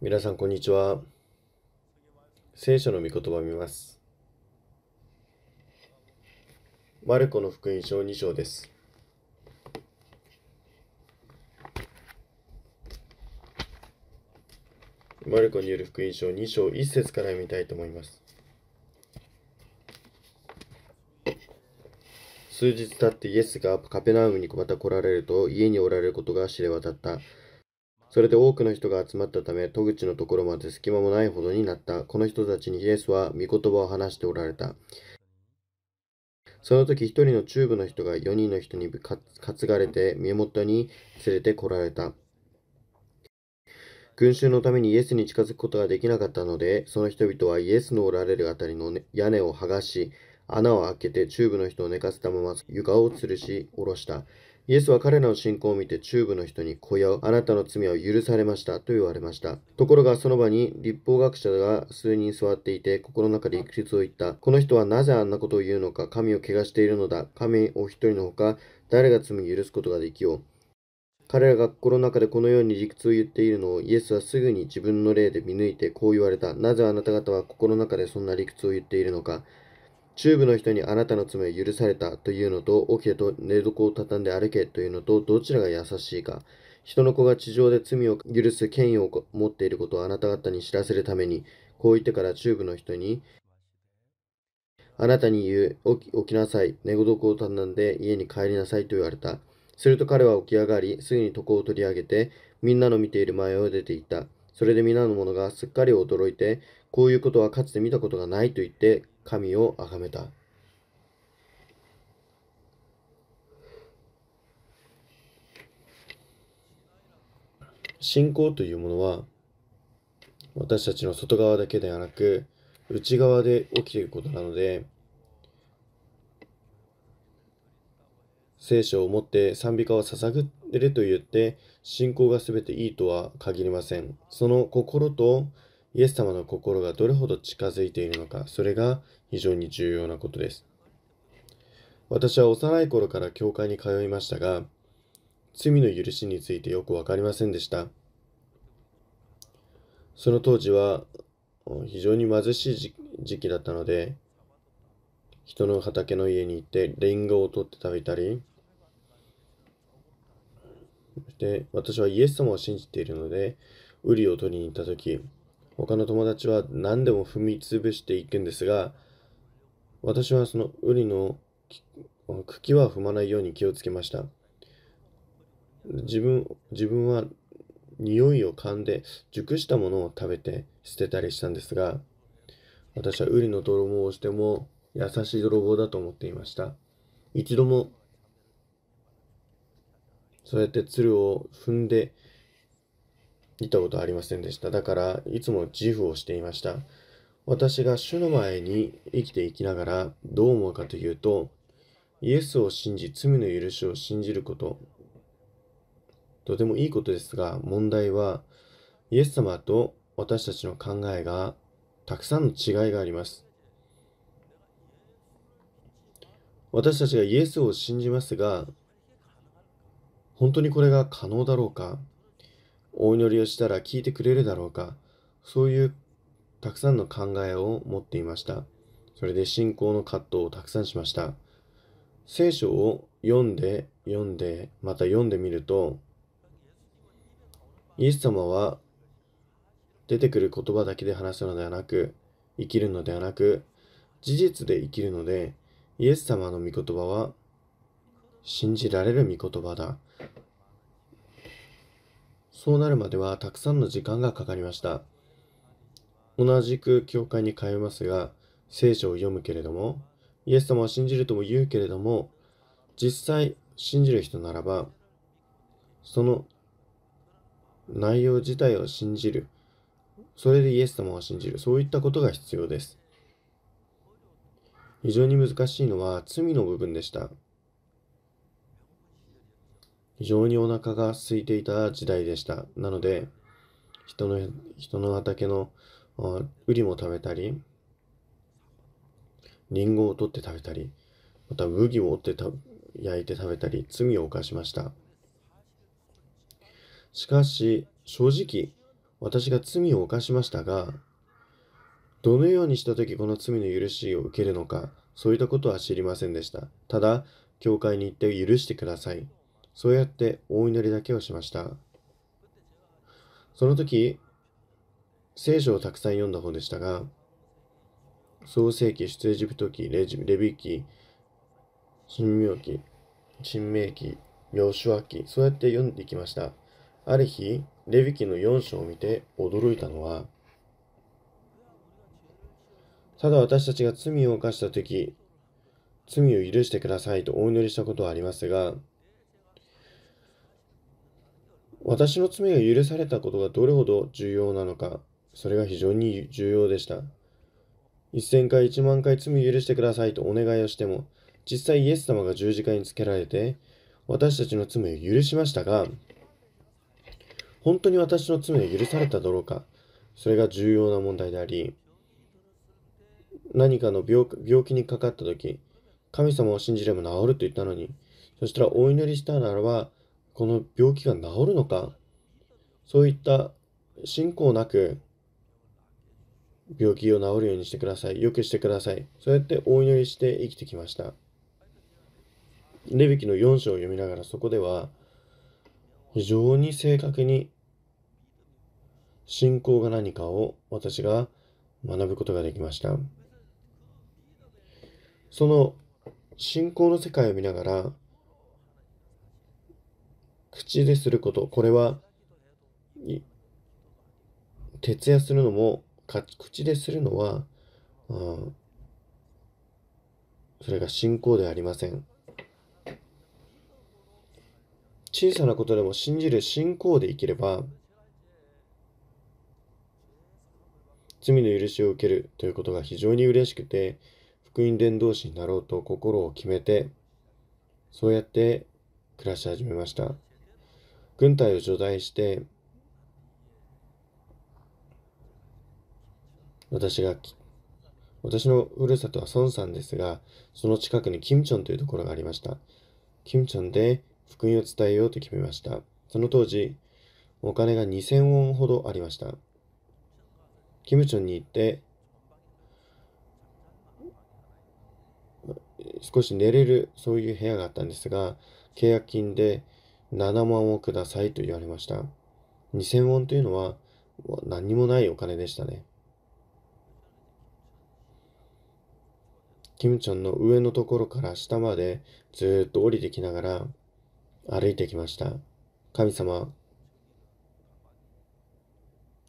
皆さんこんにちは聖書の御言葉を見ますマルコの福音書2章ですマルコによる福音書2章1節から読みたいと思います数日経ってイエスがカペナウムにまた来られると家におられることが知れ渡ったそれで多くの人が集まったため、戸口のところまで隙間もないほどになった。この人たちにイエスは御言葉を話しておられた。その時一人の中部の人が4人の人に担がれて身元に連れてこられた。群衆のためにイエスに近づくことができなかったので、その人々はイエスのおられるあたりの、ね、屋根を剥がし、穴を開けてチューブの人を寝かせたまま床を吊るし下ろした。イエスは彼らの信仰を見て中部の人に、小屋あなたの罪は許されましたと言われました。ところがその場に立法学者が数人座っていて、心の中で理屈を言った。この人はなぜあんなことを言うのか、神を汚しているのだ。神お一人のほか、誰が罪を許すことができよう。彼らが心の中でこのように理屈を言っているのをイエスはすぐに自分の霊で見抜いてこう言われた。なぜあなた方は心の中でそんな理屈を言っているのか。中部の人にあなたの罪を許されたというのと、起きてと寝床を畳んで歩けというのと、どちらが優しいか。人の子が地上で罪を許す権威を持っていることをあなた方に知らせるために、こう言ってから中部の人に、あなたに言う、起き起きなさい、寝床を畳んで家に帰りなさいと言われた。すると彼は起き上がり、すぐに床を取り上げて、みんなの見ている前を出ていった。それで皆の者がすっかり驚いて、こういうことはかつて見たことがないと言って、神を崇めた。信仰というものは私たちの外側だけではなく内側で起きていることなので聖書を持って賛美歌を捧げると言って信仰が全ていいとは限りませんその心とイエス様の心がどれほど近づいているのか、それが非常に重要なことです。私は幼い頃から教会に通いましたが、罪の許しについてよくわかりませんでした。その当時は非常に貧しい時期だったので、人の畑の家に行ってリンゴを取って食べたり、で私はイエス様を信じているので、ウリを取りに行った時、他の友達は何でも踏み潰していくんですが、私はそのウリの茎は踏まないように気をつけました。自分自分は匂いを噛んで熟したものを食べて捨てたりしたんですが、私はウリの泥棒をしても優しい泥棒だと思っていました。一度もそうやって鶴を踏んで見たことありませんでした。だから、いつも自負をしていました。私が主の前に生きていきながらどう思うかというと、イエスを信じ、罪の許しを信じること、とてもいいことですが、問題は、イエス様と私たちの考えがたくさんの違いがあります。私たちがイエスを信じますが、本当にこれが可能だろうかお祈りをしたら聞いてくれるだろうか、そういうたくさんの考えを持っていました。それで信仰の葛藤をたくさんしました。聖書を読んで、読んで、また読んでみると、イエス様は出てくる言葉だけで話すのではなく、生きるのではなく、事実で生きるので、イエス様の御言葉は信じられる御言葉だ。そうなるまではたくさんの時間がかかりました。同じく教会に通いますが、聖書を読むけれども、イエス様を信じるとも言うけれども、実際信じる人ならば、その内容自体を信じる。それでイエス様を信じる。そういったことが必要です。非常に難しいのは罪の部分でした。非常にお腹が空いていた時代でした。なので、人の、人の畑の、ウリも食べたり、リンゴを取って食べたり、また麦を折ってた焼いて食べたり、罪を犯しました。しかし、正直、私が罪を犯しましたが、どのようにしたときこの罪の許しを受けるのか、そういったことは知りませんでした。ただ、教会に行って許してください。そうやってお祈りだけをしました。その時、聖書をたくさん読んだ方でしたが、創世記、出エジプト記、レレビ記、神明記、神明記、ヨシュア記、そうやって読んできました。ある日、レビ記の4章を見て驚いたのは、ただ私たちが罪を犯した時、罪を許してくださいとお祈りしたことはありますが、私の罪が許されたことがどれほど重要なのか、それが非常に重要でした。1000回、1万回罪許してくださいとお願いをしても、実際イエス様が十字架につけられて、私たちの罪を許しましたが、本当に私の罪を許されただろうか、それが重要な問題であり、何かの病気にかかった時、神様を信じれば治ると言ったのに、そしたらお祈りしたならば、この病気が治るのかそういった信仰なく病気を治るようにしてください。良くしてください。そうやってお祈りして生きてきました。レビキの4章を読みながらそこでは非常に正確に信仰が何かを私が学ぶことができました。その信仰の世界を見ながら口ですること、これは、徹夜するのも、口でするのは、それが信仰ではありません。小さなことでも信じる信仰で生きれば、罪の許しを受けるということが非常に嬉しくて、福音伝道師になろうと心を決めて、そうやって暮らし始めました。軍隊を除外して私が私のふるさとは孫さんですがその近くにキムチョンというところがありましたキムチョンで福音を伝えようと決めましたその当時お金が2000ウォンほどありましたキムチョンに行って少し寝れるそういう部屋があったんですが契約金で7万をくださいと言われました。2000ウォンというのは何もないお金でしたね。キムちゃんの上のところから下までずっと降りてきながら歩いてきました。神様。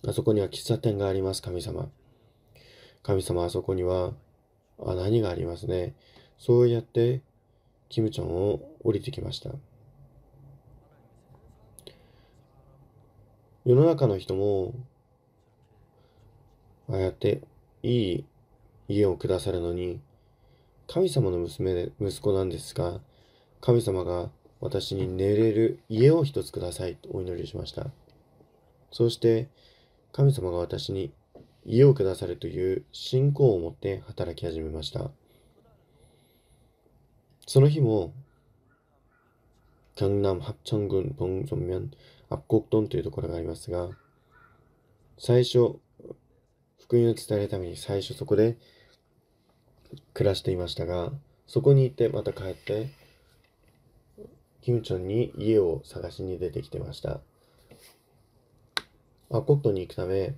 あそこには喫茶店があります、神様。神様、あそこには、あ、何がありますね。そうやって、キムちゃんを降りてきました。世の中の人も、ああやっていい家をくださるのに、神様の娘で、息子なんですが、神様が私に寝れる家を一つくださいとお祈りしました。そして、神様が私に家をくださるという信仰を持って働き始めました。その日も강남합천군봉전면압곡동というところがありますが、最初、福音を伝えるために最初そこで暮らしていましたが、そこに行ってまた帰って、キムチョンに家を探しに出てきてました。アコットに行くため、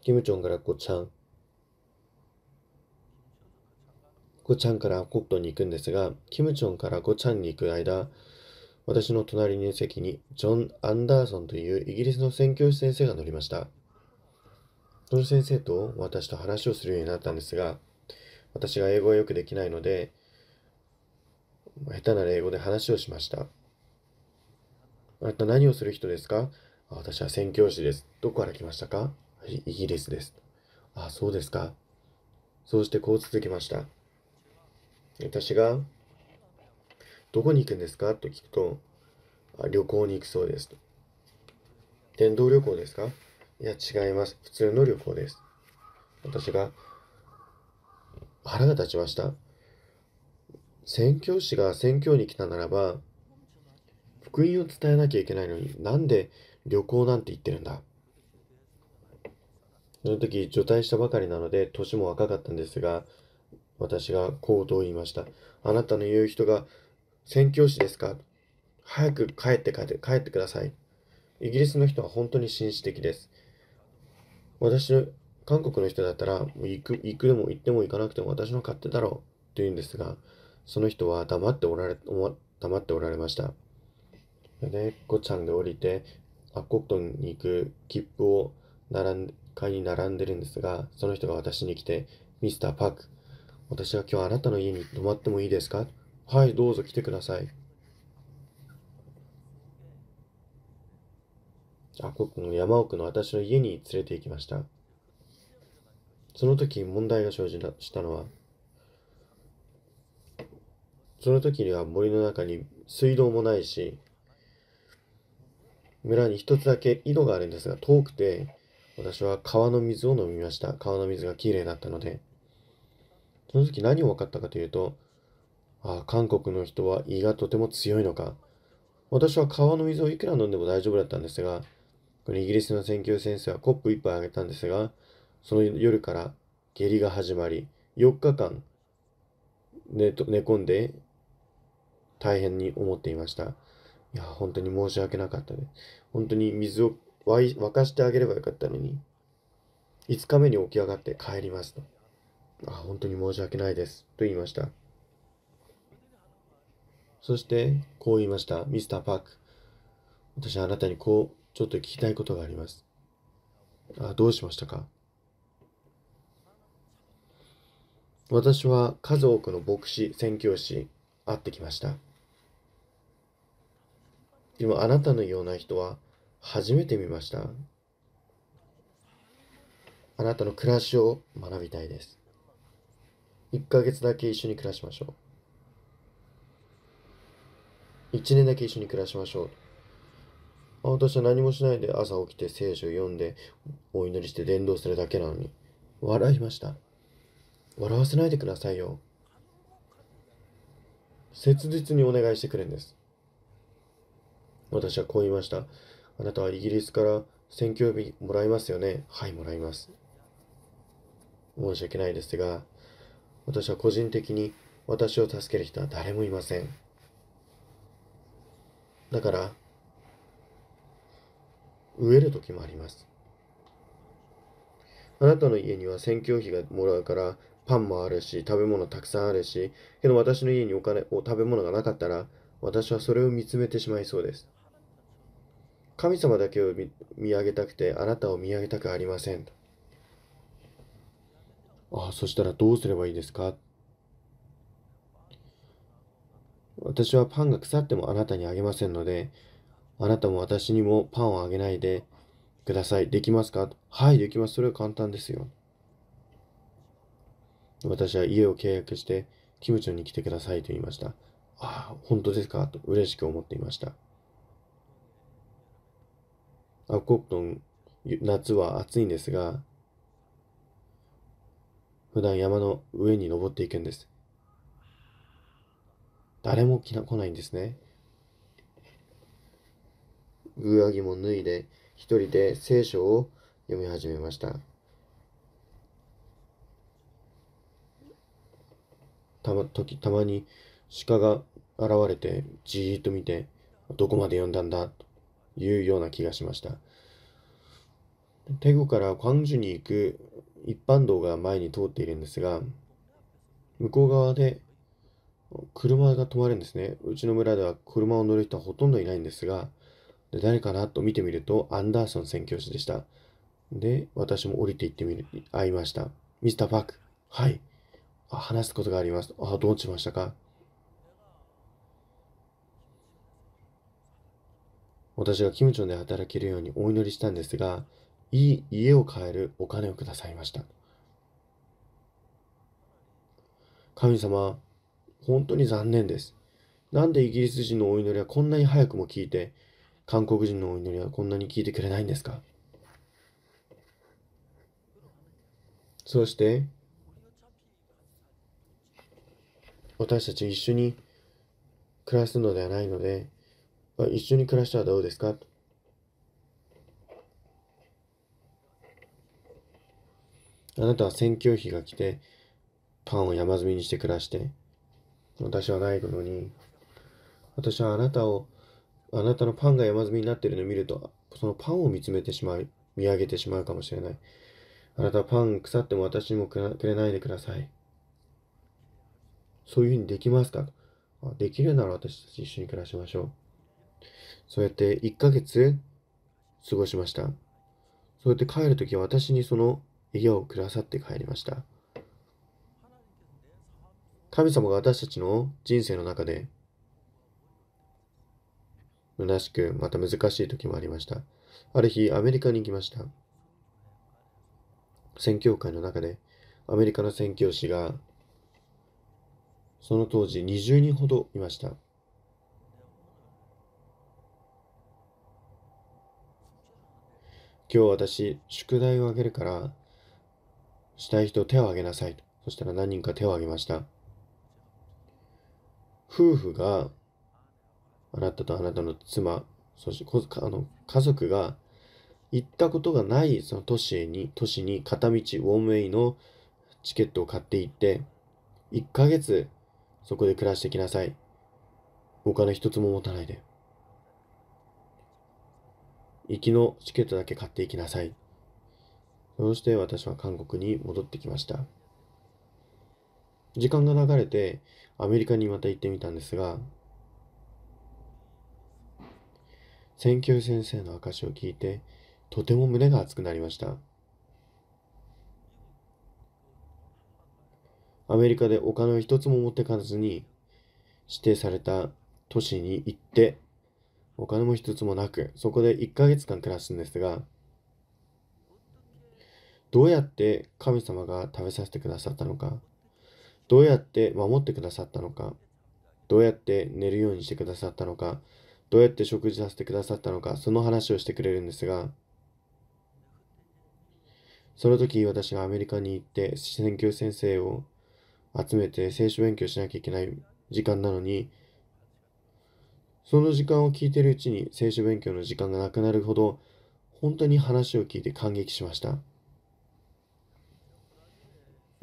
キムチョンからごちゃん、ゴチゃンからコットンに行くんですが、キムチョンからゴチャンに行く間、私の隣の席にジョン・アンダーソンというイギリスの宣教師先生が乗りました。その先生と私と話をするようになったんですが、私が英語がよくできないので、下手な英語で話をしました。あなた何をする人ですか私は宣教師です。どこから来ましたかイギリスです。あ、そうですか。そうしてこう続けました。私が、どこに行くんですかと聞くと、旅行に行くそうですと。電動旅行ですかいや、違います。普通の旅行です。私が、腹が立ちました。宣教師が宣教に来たならば、福音を伝えなきゃいけないのに、なんで旅行なんて言ってるんだその時、除隊したばかりなので、年も若かったんですが、私がこうと言いました。あなたの言う人が宣教師ですか早く帰って帰って帰ってください。イギリスの人は本当に紳士的です。私の韓国の人だったら行く行くでも行っても行かなくても私の勝手だろうと言うんですがその人は黙っておられ黙っておられました。で、ゴちゃんで降りてアッコクトンに行く切符を並ん買いに並んでるんですがその人が私に来て「ミスターパーク私は今日あなたの家に泊まってもいいですかはい、どうぞ来てください。あこの山奥の私の家に連れて行きました。その時問題が生じしたのは、その時には森の中に水道もないし、村に一つだけ井戸があるんですが遠くて、私は川の水を飲みました。川の水がきれいだったので。その時何を分かったかというと、ああ、韓国の人は胃がとても強いのか。私は川の水をいくら飲んでも大丈夫だったんですが、このイギリスの選挙先生はコップ1杯あげたんですが、その夜から下痢が始まり、4日間寝と寝込んで大変に思っていました。いや、本当に申し訳なかったで本当に水を沸かしてあげればよかったのに、5日目に起き上がって帰りますと。あ本当に申し訳ないです。と言いました。そして、こう言いました。ミスター・パーク。私はあなたにこう、ちょっと聞きたいことがあります。あ、どうしましたか私は数多くの牧師、宣教師、会ってきました。でもあなたのような人は初めて見ました。あなたの暮らしを学びたいです。1ヶ月だけ一緒に暮らしましょう。1年だけ一緒に暮らしましょう。あ私は何もしないで朝起きて聖書を読んでお祈りして伝道するだけなのに。笑いました。笑わせないでくださいよ。切実にお願いしてくれんです。私はこう言いました。あなたはイギリスから選挙日もらいますよねはい、もらいます。申し訳ないですが、私は個人的に私を助ける人は誰もいません。だから、飢える時もあります。あなたの家には選挙費がもらうから、パンもあるし、食べ物たくさんあるし、けど私の家にお金、お食べ物がなかったら、私はそれを見つめてしまいそうです。神様だけを見上げたくて、あなたを見上げたくありません。ああ、そしたらどうすればいいですか私はパンが腐ってもあなたにあげませんので、あなたも私にもパンをあげないでください。できますかはい、できます。それは簡単ですよ。私は家を契約して、キムチョンに来てくださいと言いました。ああ、本当ですかと嬉しく思っていました。アコットン、夏は暑いんですが、普段山の上に登っていくんです。誰も来ないんですね。上着も脱いで、一人で聖書を読み始めました。たま時たまに鹿が現れてじーっと見て、どこまで読んだんだというような気がしました。テグから漢字に行く一般道が前に通っているんですが、向こう側で車が止まるんですね。うちの村では車を乗る人はほとんどいないんですが、で誰かなと見てみると、アンダーソン宣教師でした。で、私も降りて行ってみる、会いました。ミスター・パーク。はい。あ話すことがあります。あ、どうしましたか私がキムチョンで働けるようにお祈りしたんですが、いい家を買えるお金をくださいました。神様、本当に残念です。なんでイギリス人のお祈りはこんなに早くも聞いて、韓国人のお祈りはこんなに聞いてくれないんですかそして、私たち一緒に暮らすのではないので、一緒に暮らしたらどうですかあなたは宣教費が来て、パンを山積みにして暮らして、私はないのに、私はあなたを、あなたのパンが山積みになっているのを見ると、そのパンを見つめてしまう、見上げてしまうかもしれない。あなたはパン腐っても私にもくれないでください。そういうふうにできますかできるなら私たち一緒に暮らしましょう。そうやって1ヶ月過ごしました。そうやって帰るときは私にその家をくださって帰りました。神様が私たちの人生の中で、虚しく、また難しい時もありました。ある日、アメリカに行きました。宣教会の中で、アメリカの宣教師が、その当時20人ほどいました。今日私、宿題をあげるから、したい人手を挙げなさいと。そしたら何人か手を挙げました。夫婦が、あなたとあなたの妻、そしてあの家族が行ったことがないその都市に、都市に片道ウォームウェイのチケットを買って行って、1ヶ月そこで暮らしてきなさい。お金一つも持たないで。行きのチケットだけ買っていきなさい。そうして私は韓国に戻ってきました。時間が流れてアメリカにまた行ってみたんですが、選挙先生の証を聞いて、とても胸が熱くなりました。アメリカでお金を一つも持ってかずに、指定された都市に行って、お金も一つもなく、そこで1ヶ月間暮らすんですが、どうやって神様が食べさせてくださったのか、どうやって守ってくださったのか、どうやって寝るようにしてくださったのか、どうやって食事させてくださったのか、その話をしてくれるんですが、その時私がアメリカに行って選挙先生を集めて聖書勉強しなきゃいけない時間なのに、その時間を聞いてるうちに聖書勉強の時間がなくなるほど、本当に話を聞いて感激しました。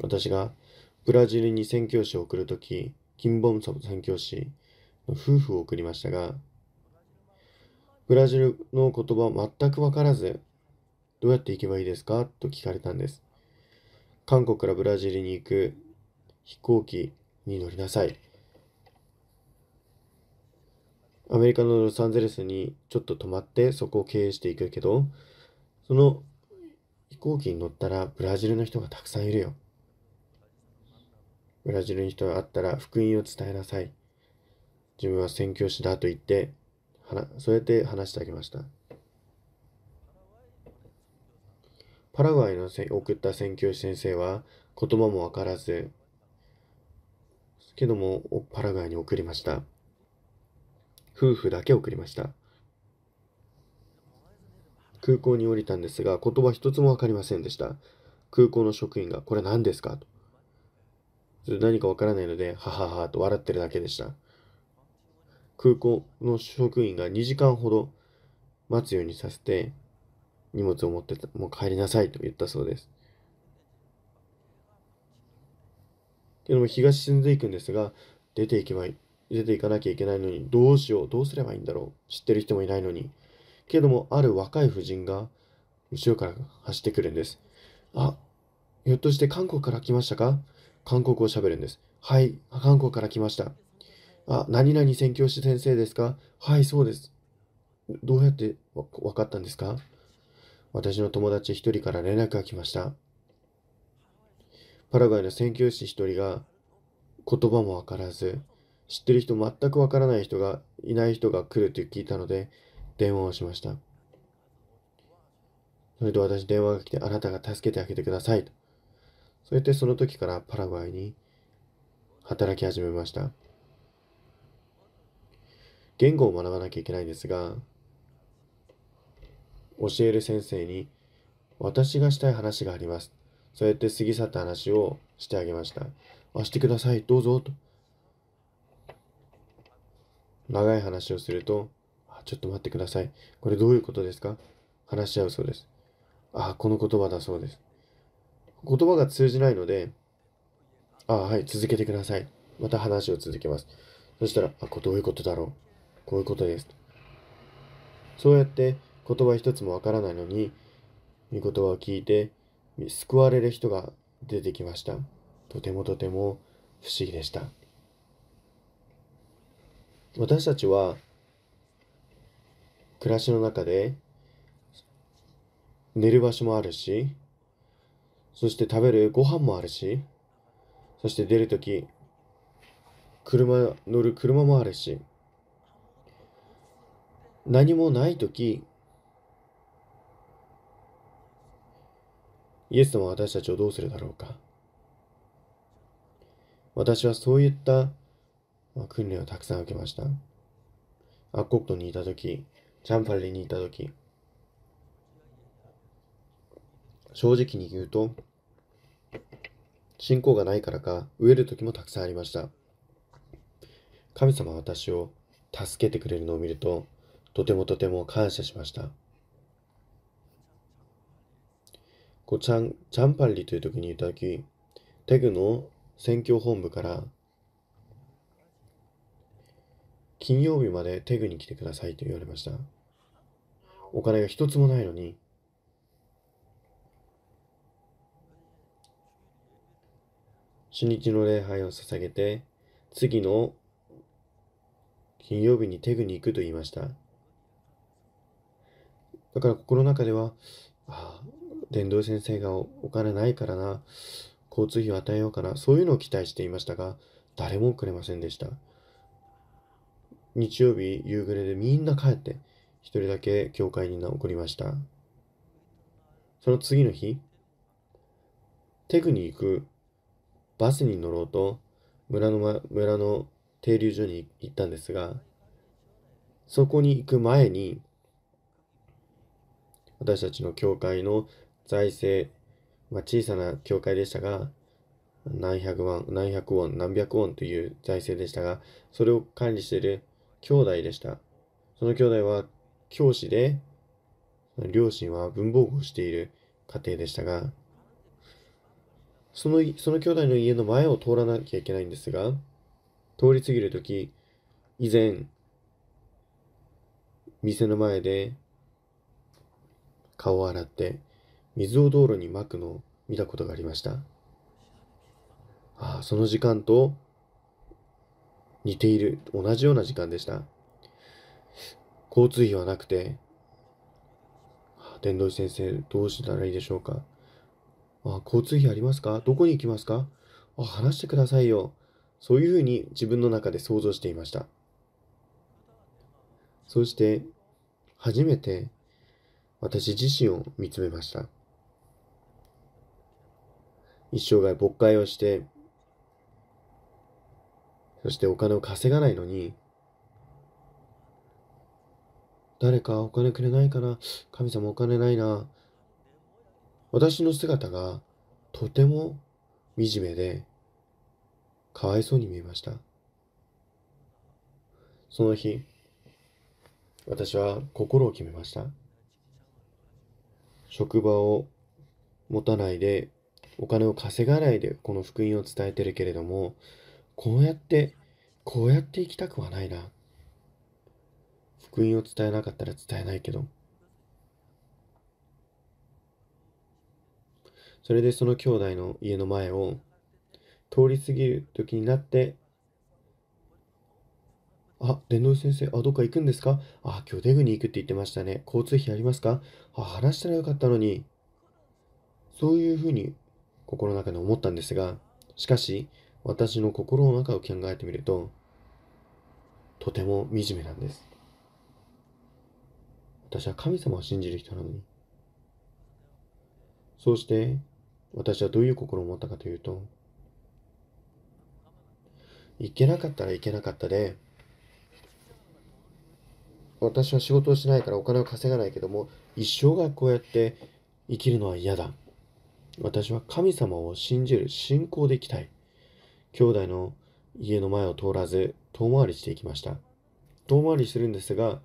私がブラジルに宣教師を送るとき、キンボン宣教師の夫婦を送りましたが、ブラジルの言葉を全く分からず、どうやって行けばいいですかと聞かれたんです。韓国からブラジルに行く飛行機に乗りなさい。アメリカのロサンゼルスにちょっと泊まってそこを経営していくけど、その飛行機に乗ったらブラジルの人がたくさんいるよ。ブラジルに人が会ったら福音を伝えなさい。自分は宣教師だと言って、はそうやって話してあげました。パラグアイの送った宣教師先生は言葉もわからず、けどもパラグアイに送りました。夫婦だけ送りました。空港に降りたんですが、言葉一つも分かりませんでした。空港の職員が、これ何ですかと。何かわからないので、はははと笑ってるだけでした。空港の職員が2時間ほど待つようにさせて、荷物を持ってもう帰りなさいと言ったそうです。けども東進んでいくんですが、出て行けば出て行かなきゃいけないのに、どうしよう、どうすればいいんだろう、知ってる人もいないのに。けども、ある若い婦人が、後ろから走ってくるんです。あ、ひょっとして韓国から来ましたか韓国語を喋るんです。はい、韓国から来ました。あ、何々宣教師先生ですかはい、そうです。どうやって分かったんですか私の友達一人から連絡が来ました。パラグアイの宣教師一人が言葉もわからず、知ってる人全くわからない人がいない人が来るって聞いたので、電話をしました。それで私電話が来て、あなたが助けてあげてくださいと。そうやってその時からパラグアイに働き始めました。言語を学ばなきゃいけないんですが、教える先生に、私がしたい話があります。そうやって過ぎ去った話をしてあげました。あ、してください、どうぞ、と。長い話をすると、あ、ちょっと待ってください。これどういうことですか話し合うそうです。あ、この言葉だそうです。言葉が通じないので、あはい、続けてください。また話を続けます。そしたら、あ、こどういうことだろう。こういうことです。そうやって言葉一つもわからないのに、御言葉を聞いて救われる人が出てきました。とてもとても不思議でした。私たちは暮らしの中で寝る場所もあるしそして食べるご飯もあるし、そして出るとき、車、乗る車もあるし、何もないとき、イエス様は私たちをどうするだろうか。私はそういった訓練をたくさん受けました。アッコットにいたとき、チャンパリにいたとき、正直に言うと、信仰がないからか、飢える時もたくさんありました。神様は私を助けてくれるのを見ると、とてもとても感謝しました。こうチャンチャンパンリという時にいただき、テグの選挙本部から金曜日までテグに来てくださいと言われました。お金が一つもないのに、初日の礼拝を捧げて、次の金曜日にテグに行くと言いました。だから心の中では、ああ、伝道先生がお金ないからな、交通費を与えようかな、そういうのを期待していましたが、誰もくれませんでした。日曜日夕暮れでみんな帰って、一人だけ教会に残りました。その次の日、テグに行くバスに乗ろうと村の,、ま、村の停留所に行ったんですがそこに行く前に私たちの教会の財政、まあ、小さな教会でしたが何百万何百ウォン何百ウォンという財政でしたがそれを管理している兄弟でしたその兄弟は教師で両親は文房具をしている家庭でしたがその、その兄弟の家の前を通らなきゃいけないんですが、通り過ぎるとき、以前、店の前で顔を洗って水を道路にまくのを見たことがありました。ああ、その時間と似ている、同じような時間でした。交通費はなくて、天童先生、どうしたらいいでしょうか。あ交通費ありますかどこに行きますかあ話してくださいよ。そういうふうに自分の中で想像していました。そして、初めて私自身を見つめました。一生涯勃会をして、そしてお金を稼がないのに、誰かお金くれないかな神様お金ないな。私の姿がとても惨めで、かわいそうに見えました。その日、私は心を決めました。職場を持たないで、お金を稼がないでこの福音を伝えてるけれども、こうやって、こうやって行きたくはないな。福音を伝えなかったら伝えないけど。それでその兄弟の家の前を通り過ぎる時になって、あ、伝道先生、あ、どっか行くんですかあ、今日出グに行くって言ってましたね。交通費ありますかあ、話したらよかったのに。そういうふうに心の中で思ったんですが、しかし、私の心の中を考えてみると、とても惨めなんです。私は神様を信じる人なのに。そうして、私はどういう心を持ったかというと、行けなかったらいけなかったで、私は仕事をしないからお金を稼がないけども、一生がこうやって生きるのは嫌だ。私は神様を信じる、信仰でいきたい。兄弟の家の前を通らず、遠回りしていきました。遠回りするんですが、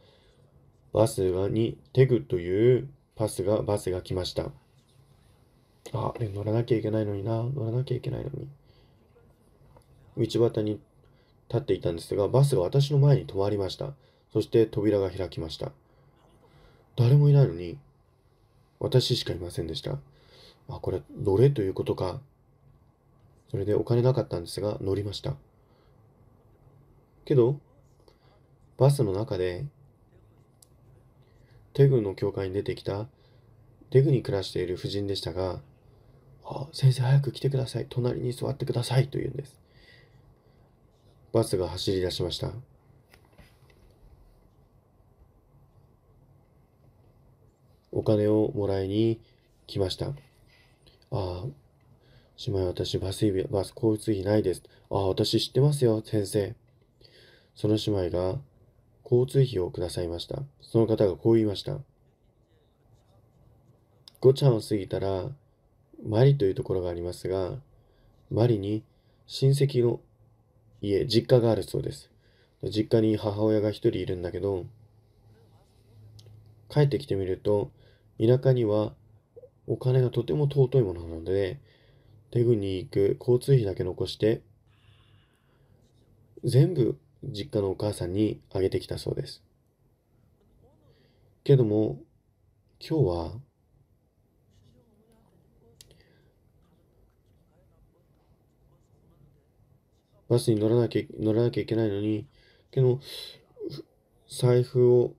バスにテグというパスが、バスが来ました。あ、で乗らなきゃいけないのにな、乗らなきゃいけないのに。道端に立っていたんですが、バスが私の前に止まりました。そして扉が開きました。誰もいないのに、私しかいませんでした。あ、これ、乗れということか。それでお金なかったんですが、乗りました。けど、バスの中で、テグの教会に出てきた、テグに暮らしている夫人でしたが、あ先生早く来てください。隣に座ってください。と言うんです。バスが走り出しました。お金をもらいに来ました。ああ、姉妹私バスバス交通費ないです。ああ、私知ってますよ、先生。その姉妹が交通費をくださいました。その方がこう言いました。5ちゃんを過ぎたらマリというところがありますが、マリに親戚の家、実家があるそうです。実家に母親が一人いるんだけど、帰ってきてみると、田舎にはお金がとても尊いものなので、手具に行く交通費だけ残して、全部実家のお母さんにあげてきたそうです。けども、今日はバスに乗らなきゃ、乗らなきゃいけないのに、けど、財布を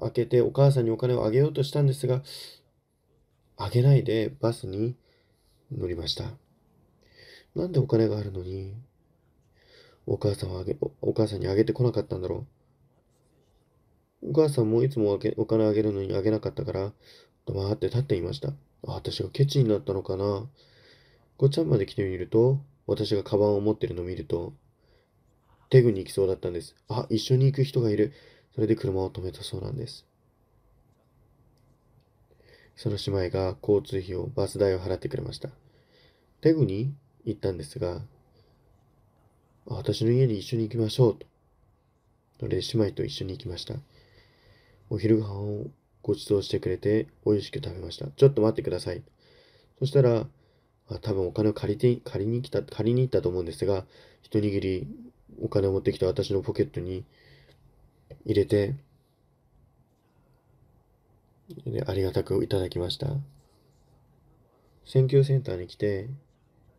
開けてお母さんにお金をあげようとしたんですが、あげないでバスに乗りました。なんでお金があるのに、お母さんはあげ、お母さんにあげてこなかったんだろう。お母さんもいつもあげお金あげるのにあげなかったから、黙って立っていました。あ、私がケチになったのかな。ごちゃんまで来てみると、私がカバンを持ってるのを見ると、手グに行きそうだったんです。あ、一緒に行く人がいる。それで車を止めたそうなんです。その姉妹が交通費を、バス代を払ってくれました。テグに行ったんですが、私の家に一緒に行きましょうと。それで姉妹と一緒に行きました。お昼ご飯をご馳走してくれて美味しく食べました。ちょっと待ってください。そしたら、多分お金を借りて、借りに来た、借りに行ったと思うんですが、一握りお金を持ってきた私のポケットに入れて、でありがたくいただきました。選挙センターに来て、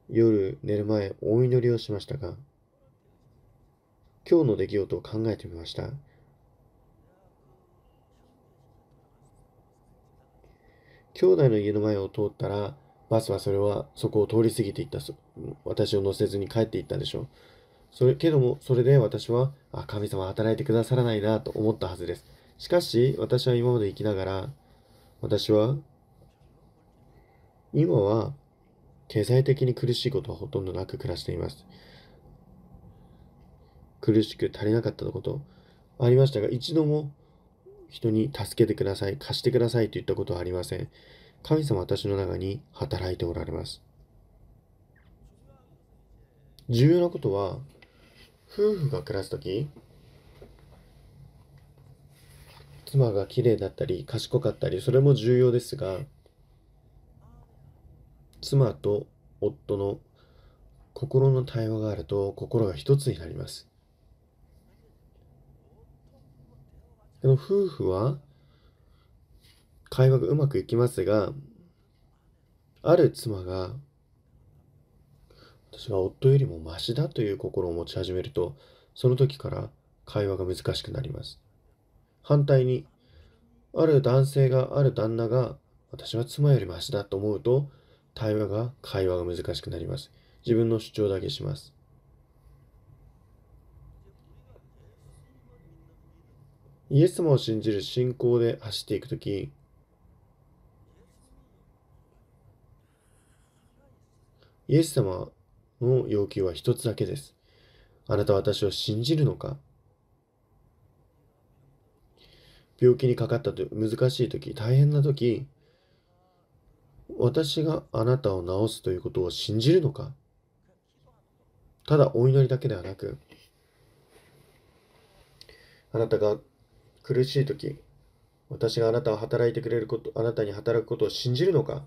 夜寝る前お祈りをしましたが、今日の出来事を考えてみました。兄弟の家の前を通ったら、バスはそれはそこを通り過ぎていった。私を乗せずに帰っていったでしょう。それけども、それで私は、あ、神様働いてくださらないなと思ったはずです。しかし、私は今まで生きながら、私は、今は、経済的に苦しいことはほとんどなく暮らしています。苦しく足りなかったことありましたが、一度も人に助けてください、貸してくださいと言ったことはありません。神様私の中に働いておられます。重要なことは、夫婦が暮らす時。妻が綺麗だったり、賢かったり、それも重要ですが、妻と夫の心の対話があると心が一つになります。夫婦は会話がうまくいきますが、ある妻が、私は夫よりもマシだという心を持ち始めると、その時から会話が難しくなります。反対に、ある男性が、ある旦那が、私は妻よりマシだと思うと、対話が、会話が難しくなります。自分の主張だけします。イエス様を信じる信仰で走っていく時イエス様の要求は一つだけです。あなたは私を信じるのか病気にかかったと難しい時、大変な時、私があなたを治すということを信じるのかただお祈りだけではなく、あなたが苦しい時、私があなたを働いてくれること、あなたに働くことを信じるのか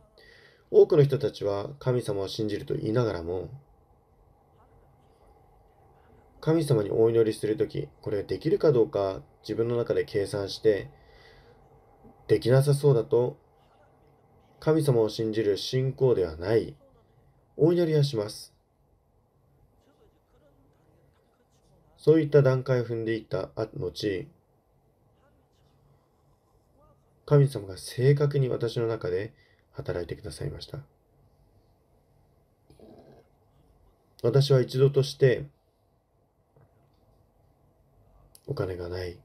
多くの人たちは神様を信じると言いながらも、神様にお祈りする時、これができるかどうか自分の中で計算して、できなさそうだと、神様を信じる信仰ではない、お祈りはします。そういった段階を踏んでいった後、神様が正確に私の中で働いてくださいました。私は一度としてお金がない。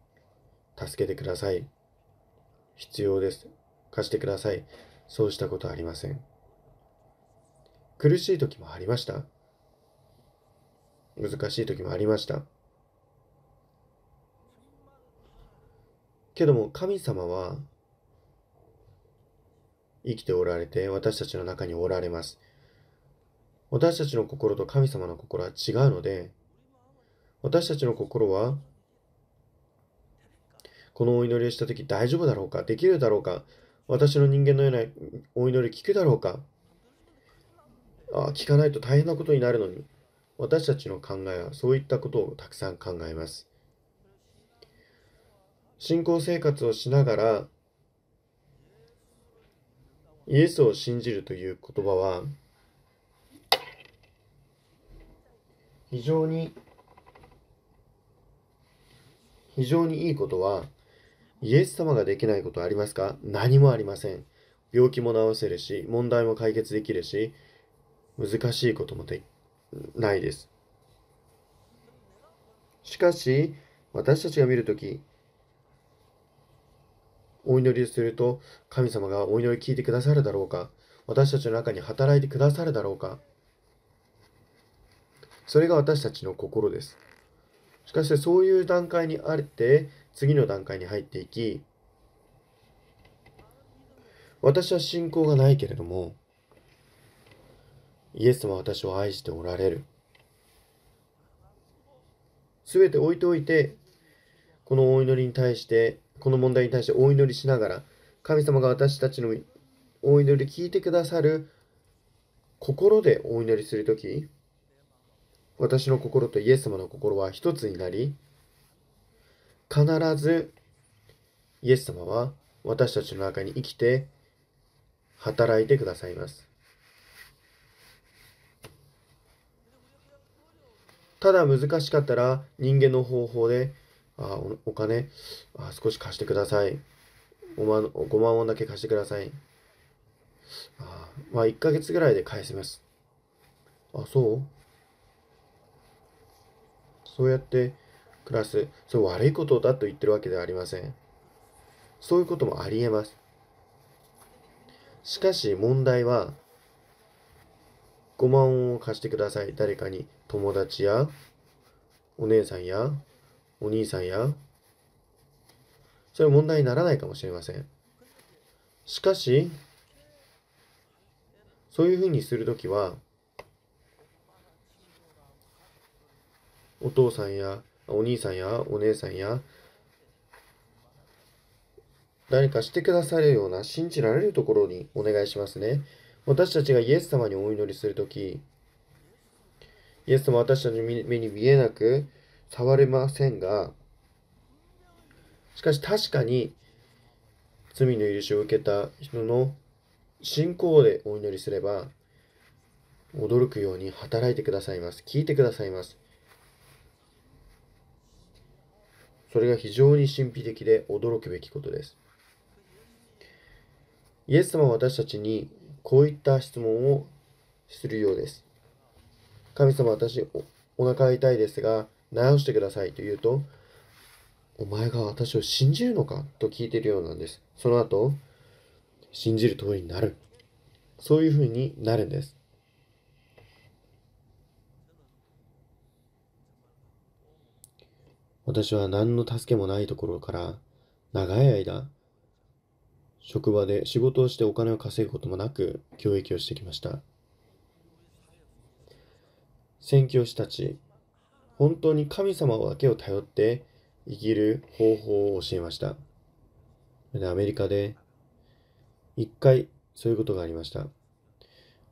助けてください。必要です。貸してください。そうしたことはありません。苦しい時もありました。難しい時もありました。けども神様は生きておられて、私たちの中におられます。私たちの心と神様の心は違うので、私たちの心は、このお祈りをした時大丈夫だろうかできるだろうか私の人間のようなお祈り聞くだろうかあ聞かないと大変なことになるのに私たちの考えはそういったことをたくさん考えます信仰生活をしながらイエスを信じるという言葉は非常に非常にいいことはイエス様ができないことありますか何もありません病気も治せるし問題も解決できるし難しいこともでないですしかし私たちが見るときお祈りすると、神様がお祈り聞いてくださるだろうか私たちの中に働いてくださるだろうかそれが私たちの心です。しかし、そういう段階にあって、次の段階に入っていき、私は信仰がないけれども、イエス様は私を愛しておられる。すべて置いておいて、このお祈りに対してこの問題に対してお祈りしながら、神様が私たちのお祈り聞いてくださる心でお祈りする時。私の心とイエス様の心は一つになり、必ずイエス様は私たちの中に生きて働いてくださいます。ただ難しかったら人間の方法であお金あ少し貸してください5万 ,5 万ウォンだけ貸してくださいあまあ1ヶ月ぐらいで返せますあそうそうやって暮らすそう悪いことだと言ってるわけではありませんそういうこともありえますしかし問題は5万ウォンを貸してください誰かに友達やお姉さんやお兄さんや、それ問題にならないかもしれません。しかし、そういうふうにするときは、お父さんやお兄さんやお姉さんや誰かしてくださるような信じられるところにお願いしますね。私たちがイエス様にお祈りするとき、イエス様は私たちの目に見えなく触れませんが、しかし確かに罪の許しを受けた人の信仰でお祈りすれば、驚くように働いてくださいます。聞いてくださいます。それが非常に神秘的で驚くべきことです。イエス様は私たちにこういった質問をするようです。神様、私、おお腹痛いですが、直してくださいと言うと、お前が私を信じるのかと聞いているようなんです。その後、信じる通りになる。そういうふうになるんです。私は何の助けもないところから長い間職場で仕事をしてお金を稼ぐこともなく教育をしてきました宣教師たち本当に神様だけを頼って生きる方法を教えました。アメリカで一回そういうことがありました。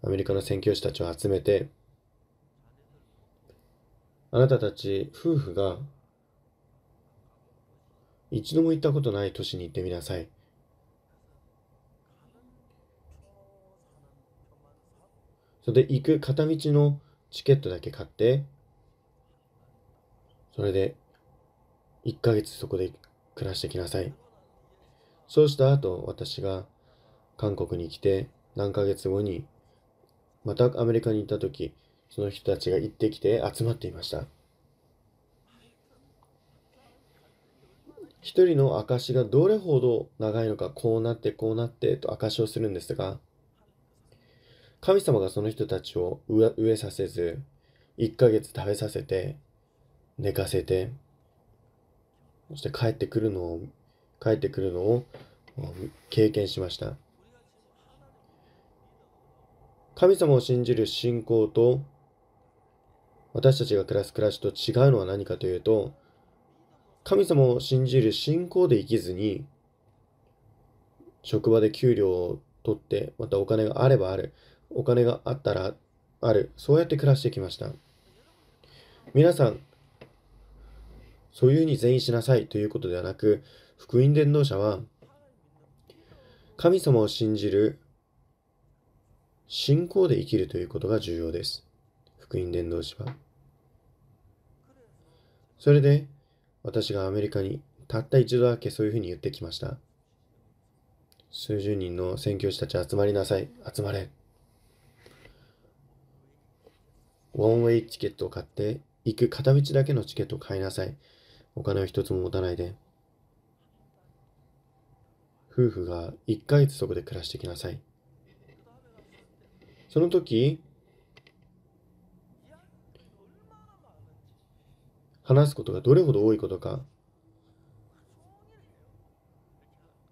アメリカの宣教師たちを集めて、あなたたち夫婦が一度も行ったことない都市に行ってみなさい。それで行く片道のチケットだけ買ってそれで、1ヶ月そこで暮らしてきなさい。そうした後、私が韓国に来て、何ヶ月後に、またアメリカに行った時、その人たちが行ってきて集まっていました。一人の証がどれほど長いのか、こうなってこうなってと証をするんですが、神様がその人たちを飢えさせず、1ヶ月食べさせて、寝かせて、そして帰ってくるのを、帰ってくるのを経験しました。神様を信じる信仰と、私たちが暮らす暮らしと違うのは何かというと、神様を信じる信仰で生きずに、職場で給料を取って、またお金があればある、お金があったらある、そうやって暮らしてきました。皆さん、そういうふうに全員しなさいということではなく、福音伝道者は、神様を信じる信仰で生きるということが重要です。福音伝道師は。それで、私がアメリカにたった一度だけそういうふうに言ってきました。数十人の宣教師たち集まりなさい、集まれ。ワンウェイチケットを買って、行く片道だけのチケットを買いなさい。お金を一つも持たないで、夫婦が1ヶ月そこで暮らしてきなさい。その時、話すことがどれほど多いことか、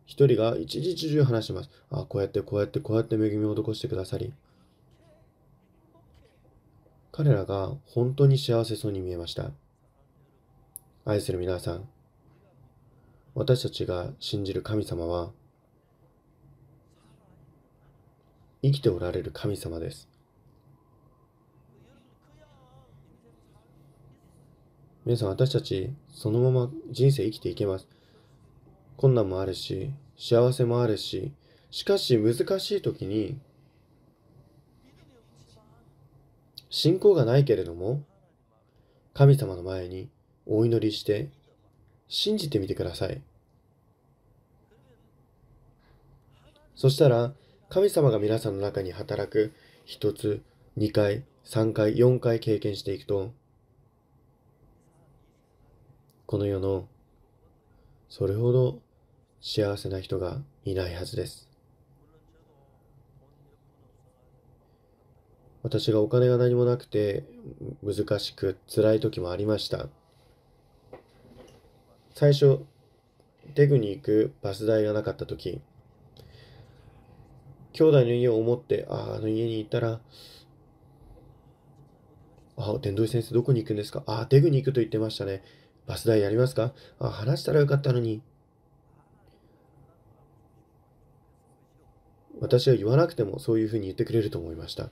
一人が一日中話します。ああ、こうやってこうやってこうやって恵みを施してくださり、彼らが本当に幸せそうに見えました。愛する皆さん、私たちが信じる神様は、生きておられる神様です。皆さん、私たち、そのまま人生生きていけます。困難もあるし、幸せもあるし、しかし難しい時に、信仰がないけれども、神様の前にお祈りして信じてみてくださいそしたら神様が皆さんの中に働く1つ2回3回4回経験していくとこの世のそれほど幸せな人がいないはずです私がお金が何もなくて難しく辛い時もありました最初、テグに行くバス代がなかった時、兄弟の家を思って、ああ、あの家に行ったら、あ、天童先生どこに行くんですかあ、テグに行くと言ってましたね。バス代やりますかあ、話したらよかったのに。私は言わなくてもそういうふうに言ってくれると思いました。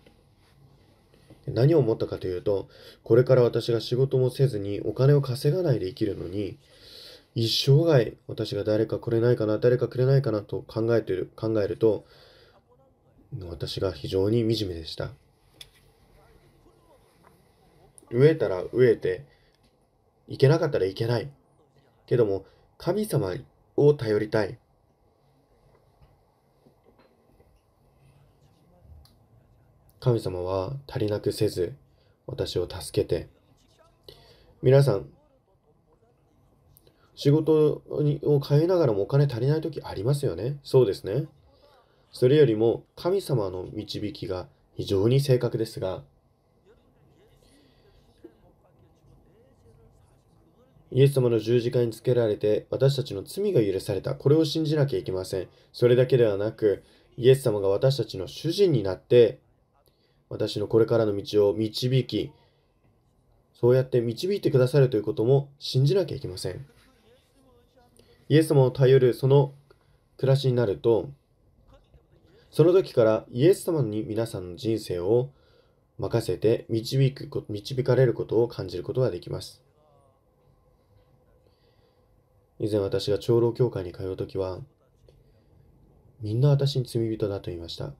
何を思ったかというと、これから私が仕事もせずにお金を稼がないで生きるのに、一生涯私が誰かくれないかな、誰かくれないかなと考えている、考えると、私が非常に惨めでした。飢えたら飢えて、いけなかったらいけない。けども、神様を頼りたい。神様は足りなくせず、私を助けて。皆さん、仕事を変えながらもお金足りない時ありますよね。そうですね。それよりも神様の導きが非常に正確ですが、イエス様の十字架につけられて私たちの罪が許された。これを信じなきゃいけません。それだけではなく、イエス様が私たちの主人になって、私のこれからの道を導き、そうやって導いてくださるということも信じなきゃいけません。イエス様を頼るその暮らしになると、その時からイエス様に皆さんの人生を任せて導く導かれることを感じることができます。以前私が長老教会に通う時は、みんな私に罪人だと言いました。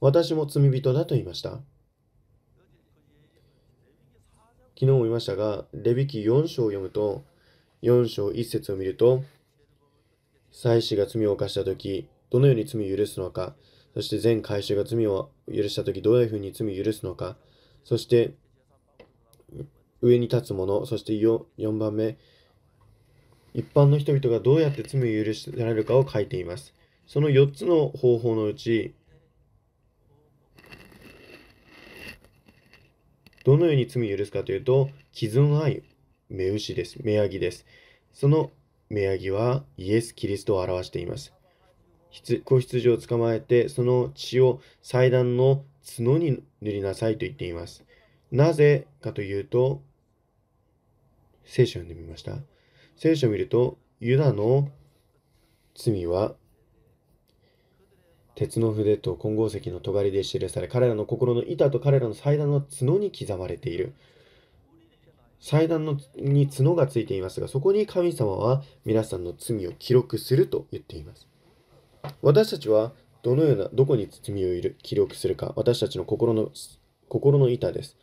私も罪人だと言いました。昨日も見ましたが、レビ記4章を読むと、4章1節を見ると、妻子が罪を犯したとき、どのように罪を許すのか、そして全会衆が罪を許したとき、どういうふうに罪を許すのか、そして、上に立つ者、そして 4, 4番目、一般の人々がどうやって罪を許せられるかを書いています。その4つの方法のうち、どのように罪を許すかというと、既存愛、目牛です。目やぎです。その目上げはイエス・キリストを表しています。子羊を捕まえて、その血を祭壇の角に塗りなさいと言っています。なぜかというと、聖書を読んでみました。聖書を見ると、ユダの罪は鉄の筆と金剛石の尖りで記され、彼らの心の板と彼らの祭壇の角に刻まれている。祭壇のに角がついていますが、そこに神様は皆さんの罪を記録すると言っています。私たちはどのような、どこに罪をいる記録するか、私たちの心の心の板です。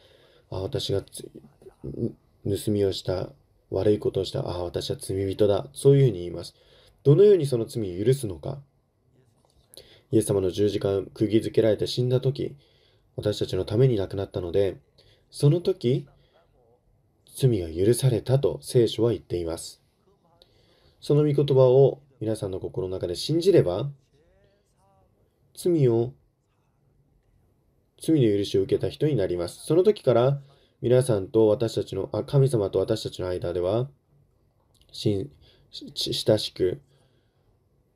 あ私が盗みをした、悪いことをした、ああ、私は罪人だ、そういうふうに言います。どのようにその罪を許すのか、イエス様の十字架釘付けられて死んだ時、私たちのために亡くなったので、その時、罪が許されたと聖書は言っています。その御言葉を皆さんの心の中で信じれば、罪を、罪の許しを受けた人になります。その時から、皆さんと私たちの、あ神様と私たちの間では、親しく、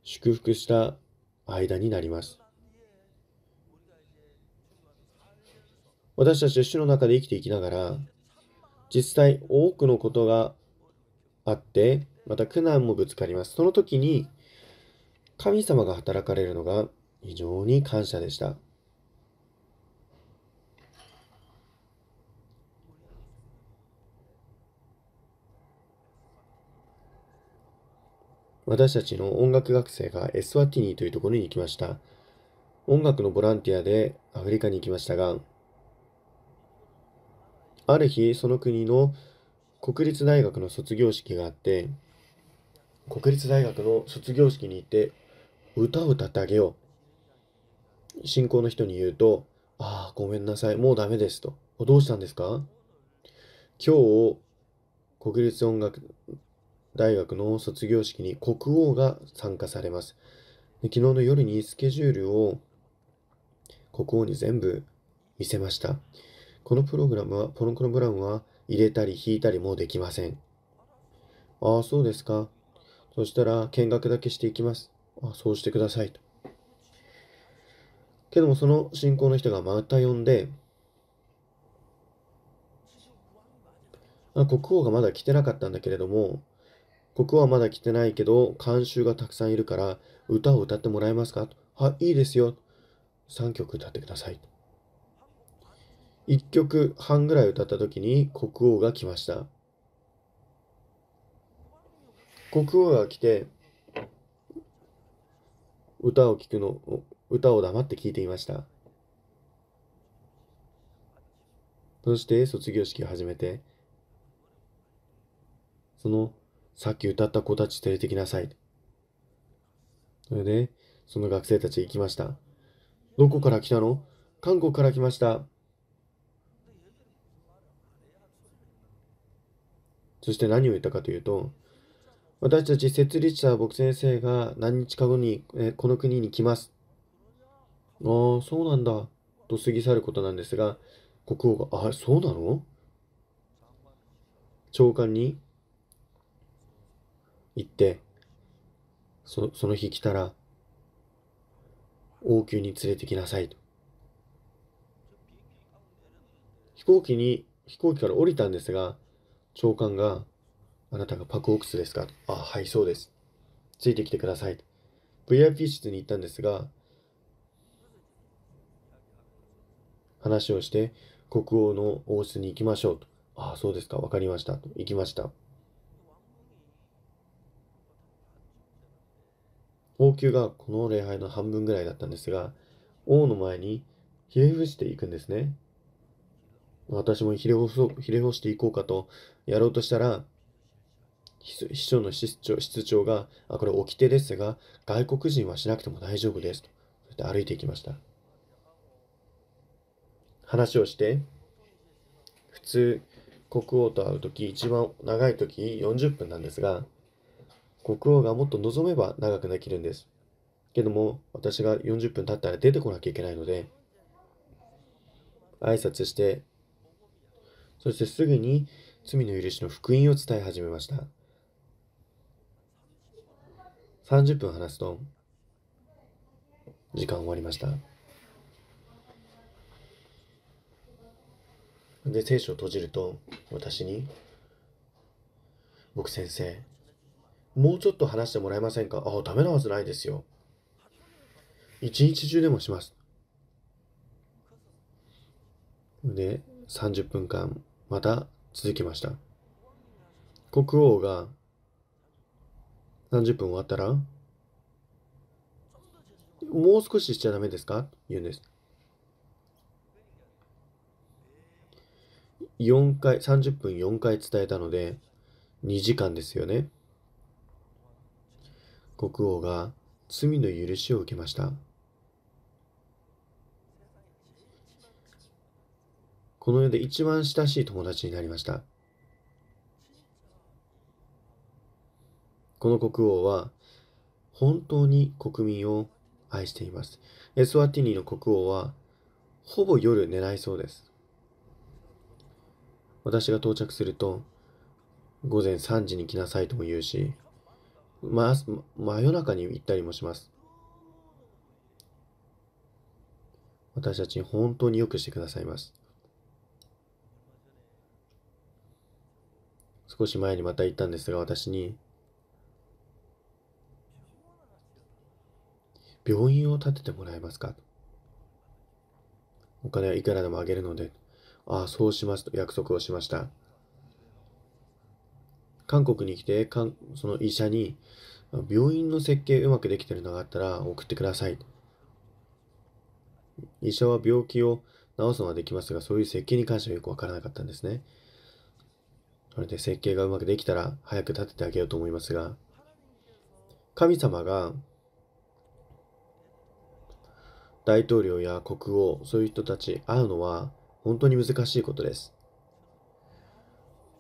祝福した間になります。私たちは主の中で生きていきながら、実際多くのことがあって、また苦難もぶつかります。その時に、神様が働かれるのが非常に感謝でした。私たちの音楽学生がエスワティニーというところに行きました。音楽のボランティアでアフリカに行きましたが、ある日、その国の国立大学の卒業式があって、国立大学の卒業式に行って、歌を歌ってあげよう。信仰の人に言うと、ああ、ごめんなさい、もうダメですと。どうしたんですか今日、国立音楽大学の卒業式に国王が参加されます。昨日の夜にスケジュールを国王に全部見せました。このプログラムは、このプログラムは入れたり引いたりもできません。ああ、そうですか。そしたら見学だけしていきます。あそうしてくださいと。けどもその信仰の人がまた呼んで、あ国王がまだ来てなかったんだけれども、ここはまだ来てないけど、監修がたくさんいるから、歌を歌ってもらえますかはい、いいですよ。3曲歌ってください。1曲半ぐらい歌った時に国王が来ました。国王が来て、歌を聞くの、歌を黙って聴いていました。そして卒業式を始めて、そのさっき歌った子たち連れてきなさい。それで、その学生たち行きました。どこから来たの韓国から来ました。そして何を言ったかというと、私たち設立者僕先生が何日か後にえこの国に来ます。ああ、そうなんだ。と過ぎ去ることなんですが、国王が、あ、そうなの長官に、行って、そその日来たら、王宮に連れてきなさいと。飛行機に、飛行機から降りたんですが、長官が、あなたがパクオクスですかあ、はい、そうです。ついてきてください。VIP 室に行ったんですが、話をして、国王の王室に行きましょうと。ああ、そうですか、わかりました。と行きました。王宮がこの礼拝の半分ぐらいだったんですが、王の前にひれ伏していくんですね。私もひれ伏そうひれ伏していこうかとやろうとしたら、秘書の室長室長が、あ、これ掟ですが、外国人はしなくても大丈夫ですと、そうやって歩いていきました。話をして、普通、国王と会う時一番長い時40分なんですが、国王がもっと望めば長くできるんです。けども、私が40分経ったら出てこなきゃいけないので、挨拶して、そしてすぐに罪の許しの福音を伝え始めました。30分話すと、時間終わりました。で、聖書を閉じると、私に、僕先生、もうちょっと話してもらえませんかああ、ダメなはずないですよ。一日中でもします。で、30分間、また続きました。国王が、30分終わったら、もう少ししちゃダメですか言うんです。4回、30分4回伝えたので、2時間ですよね。国王が罪の許しを受けました。この世で一番親しい友達になりました。この国王は本当に国民を愛しています。エスワティニの国王はほぼ夜寝ないそうです。私が到着すると午前3時に来なさいとも言うしま、真夜中に行ったりもします。私たちに本当によくしてくださいます。少し前にまた行ったんですが、私に、病院を建ててもらえますかお金はいくらでもあげるので、ああ、そうしますと約束をしました。韓国に来て、かんその医者に、病院の設計うまくできてるのがあったら送ってください。医者は病気を治すのはできますが、そういう設計に関してはよくわからなかったんですね。それで設計がうまくできたら早く立ててあげようと思いますが、神様が大統領や国王、そういう人たち会うのは本当に難しいことです。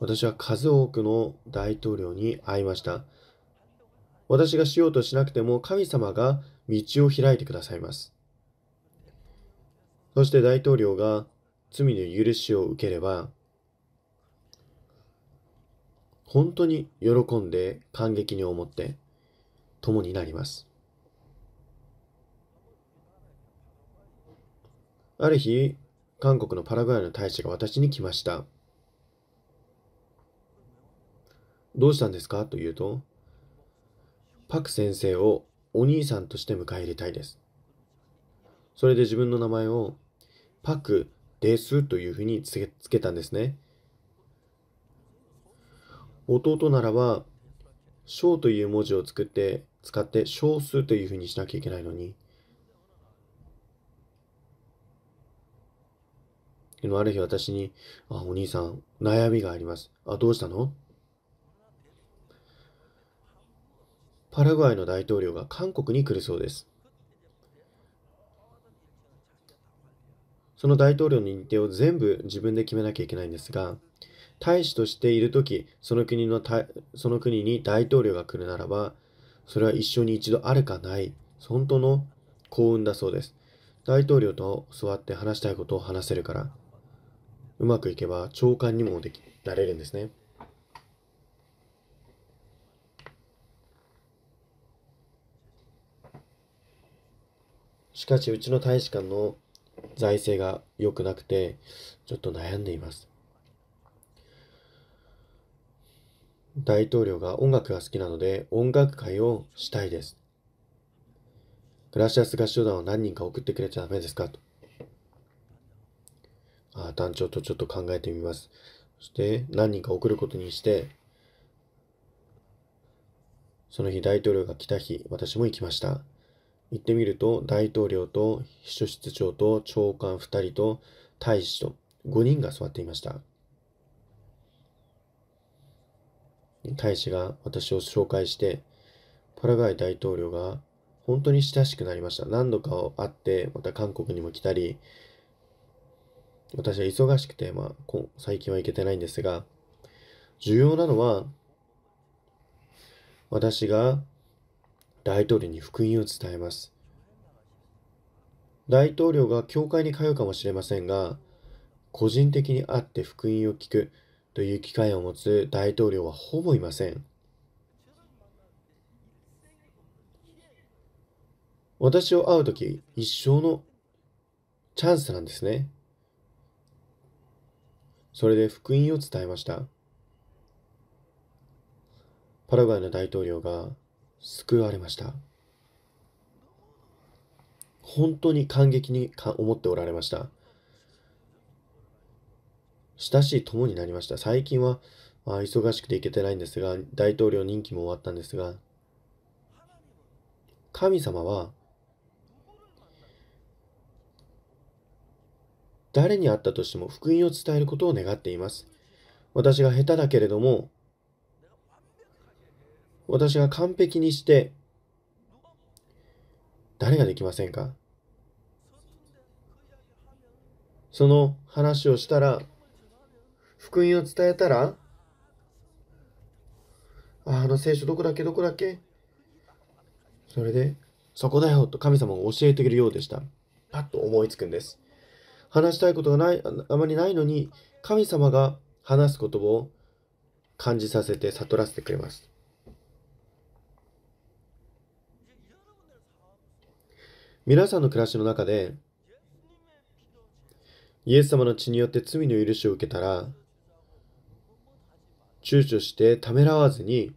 私は数多くの大統領に会いました。私がしようとしなくても神様が道を開いてくださいます。そして大統領が罪の許しを受ければ、本当に喜んで感激に思って共になります。ある日、韓国のパラグアイの大使が私に来ました。どうしたんですかと言うと、パク先生をお兄さんとして迎え入れたいです。それで自分の名前をパクですというふうにつけつけたんですね。弟ならば、小という文字を作って、使って小数というふうにしなきゃいけないのに。でもある日私に、あ、お兄さん、悩みがあります。あ、どうしたのパラグアイの大統領が韓国に来るそうです。その大統領の認定を全部自分で決めなきゃいけないんですが、大使としている時、その国のその国に大統領が来るならば、それは一生に一度あるかない、本当の幸運だそうです。大統領と座って話したいことを話せるから、うまくいけば長官にもできなれるんですね。しかしうちの大使館の財政が良くなくて、ちょっと悩んでいます。大統領が音楽が好きなので音楽会をしたいです。グラシアス合唱団を何人か送ってくれちゃダメですかと。ああ、団長とちょっと考えてみます。そして何人か送ることにして、その日大統領が来た日、私も行きました。行ってみると、大統領と秘書室長と長官2人と大使と5人が座っていました。大使が私を紹介して、パラガイ大統領が本当に親しくなりました。何度か会って、また韓国にも来たり、私は忙しくて、まあ、最近は行けてないんですが、重要なのは、私が大統領に福音を伝えます。大統領が教会に通うかもしれませんが、個人的に会って福音を聞くという機会を持つ大統領はほぼいません。私を会う時、一生のチャンスなんですね。それで福音を伝えました。パラグアイの大統領が救われました。本当に感激に思っておられました。親しい友になりました。最近は、まあ、忙しくて行けてないんですが、大統領任期も終わったんですが、神様は、誰に会ったとしても福音を伝えることを願っています。私が下手だけれども、私が完璧にして、誰ができませんかその話をしたら、福音を伝えたら、あの聖書どこだっけどこだっけそれで、そこだよと神様が教えてくるようでした。パッと思いつくんです。話したいことがない、あまりないのに、神様が話す言葉を感じさせて悟らせてくれます。皆さんの暮らしの中で、イエス様の血によって罪の許しを受けたら、躊躇してためらわずに、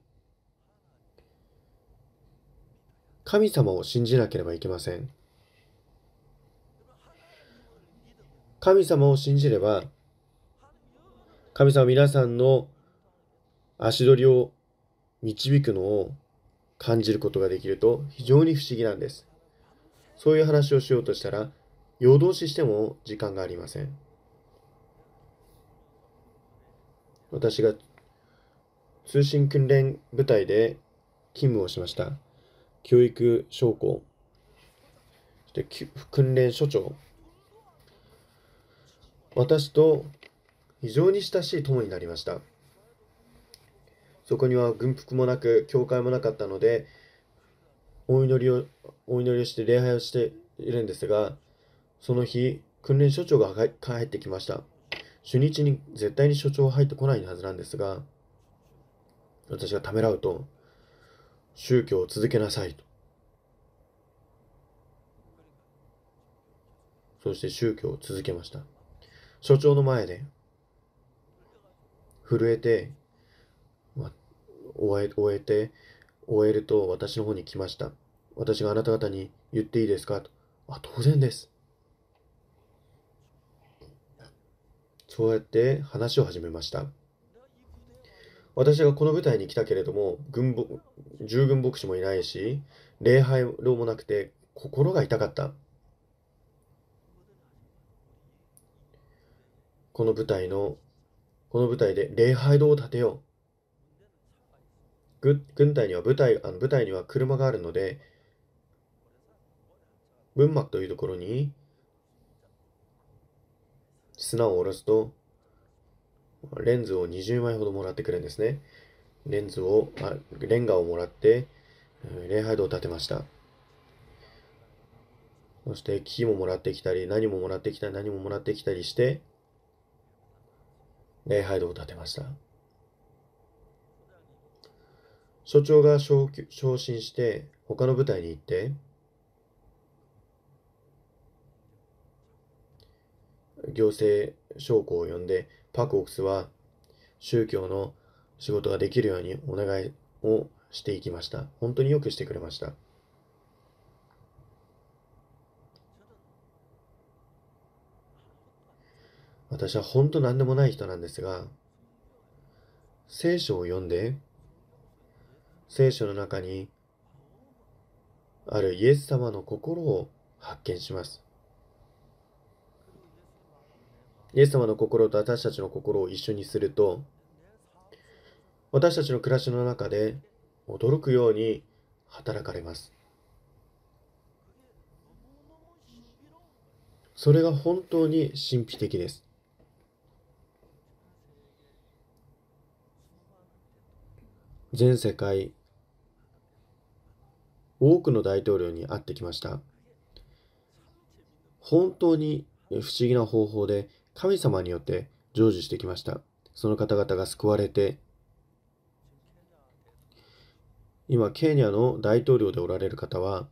神様を信じなければいけません。神様を信じれば、神様皆さんの足取りを導くのを感じることができると非常に不思議なんです。そういう話をしようとしたら、夜通ししても時間がありません。私が通信訓練部隊で勤務をしました。教育将校、そして訓練所長。私と非常に親しい友になりました。そこには軍服もなく、教会もなかったので、お祈りを、お祈りをして礼拝をしているんですが、その日、訓練所長が帰ってきました。初日に絶対に所長は入ってこないはずなんですが、私がためらうと、宗教を続けなさいと。そして宗教を続けました。所長の前で、震えて、終え終えて、終えると私の方に来ました。私があなた方に言っていいですかと。あ、当然です。そうやって話を始めました。私がこの舞台に来たけれども、軍従軍牧師もいないし、礼拝堂もなくて、心が痛かった。この舞台の、この舞台で礼拝堂を建てよう。軍隊には部隊あの部隊には車があるので文幕というところに砂を下ろすとレンズを20枚ほどもらってくれるんですねレンズをあレンガをもらって礼拝堂を建てましたそして木ももらってきたり何ももらってきたり何ももらってきたりして礼拝堂を建てました所長が昇進して他の部隊に行って、行政将校を呼んで、パク・オクスは宗教の仕事ができるようにお願いをしていきました。本当によくしてくれました。私は本当何でもない人なんですが、聖書を読んで、聖書の中にあるイエス様の心を発見します。イエス様の心と私たちの心を一緒にすると、私たちの暮らしの中で驚くように働かれます。それが本当に神秘的です。全世界多くの大統領に会ってきました。本当に不思議な方法で神様によって成就してきました。その方々が救われて、今、ケニアの大統領でおられる方は、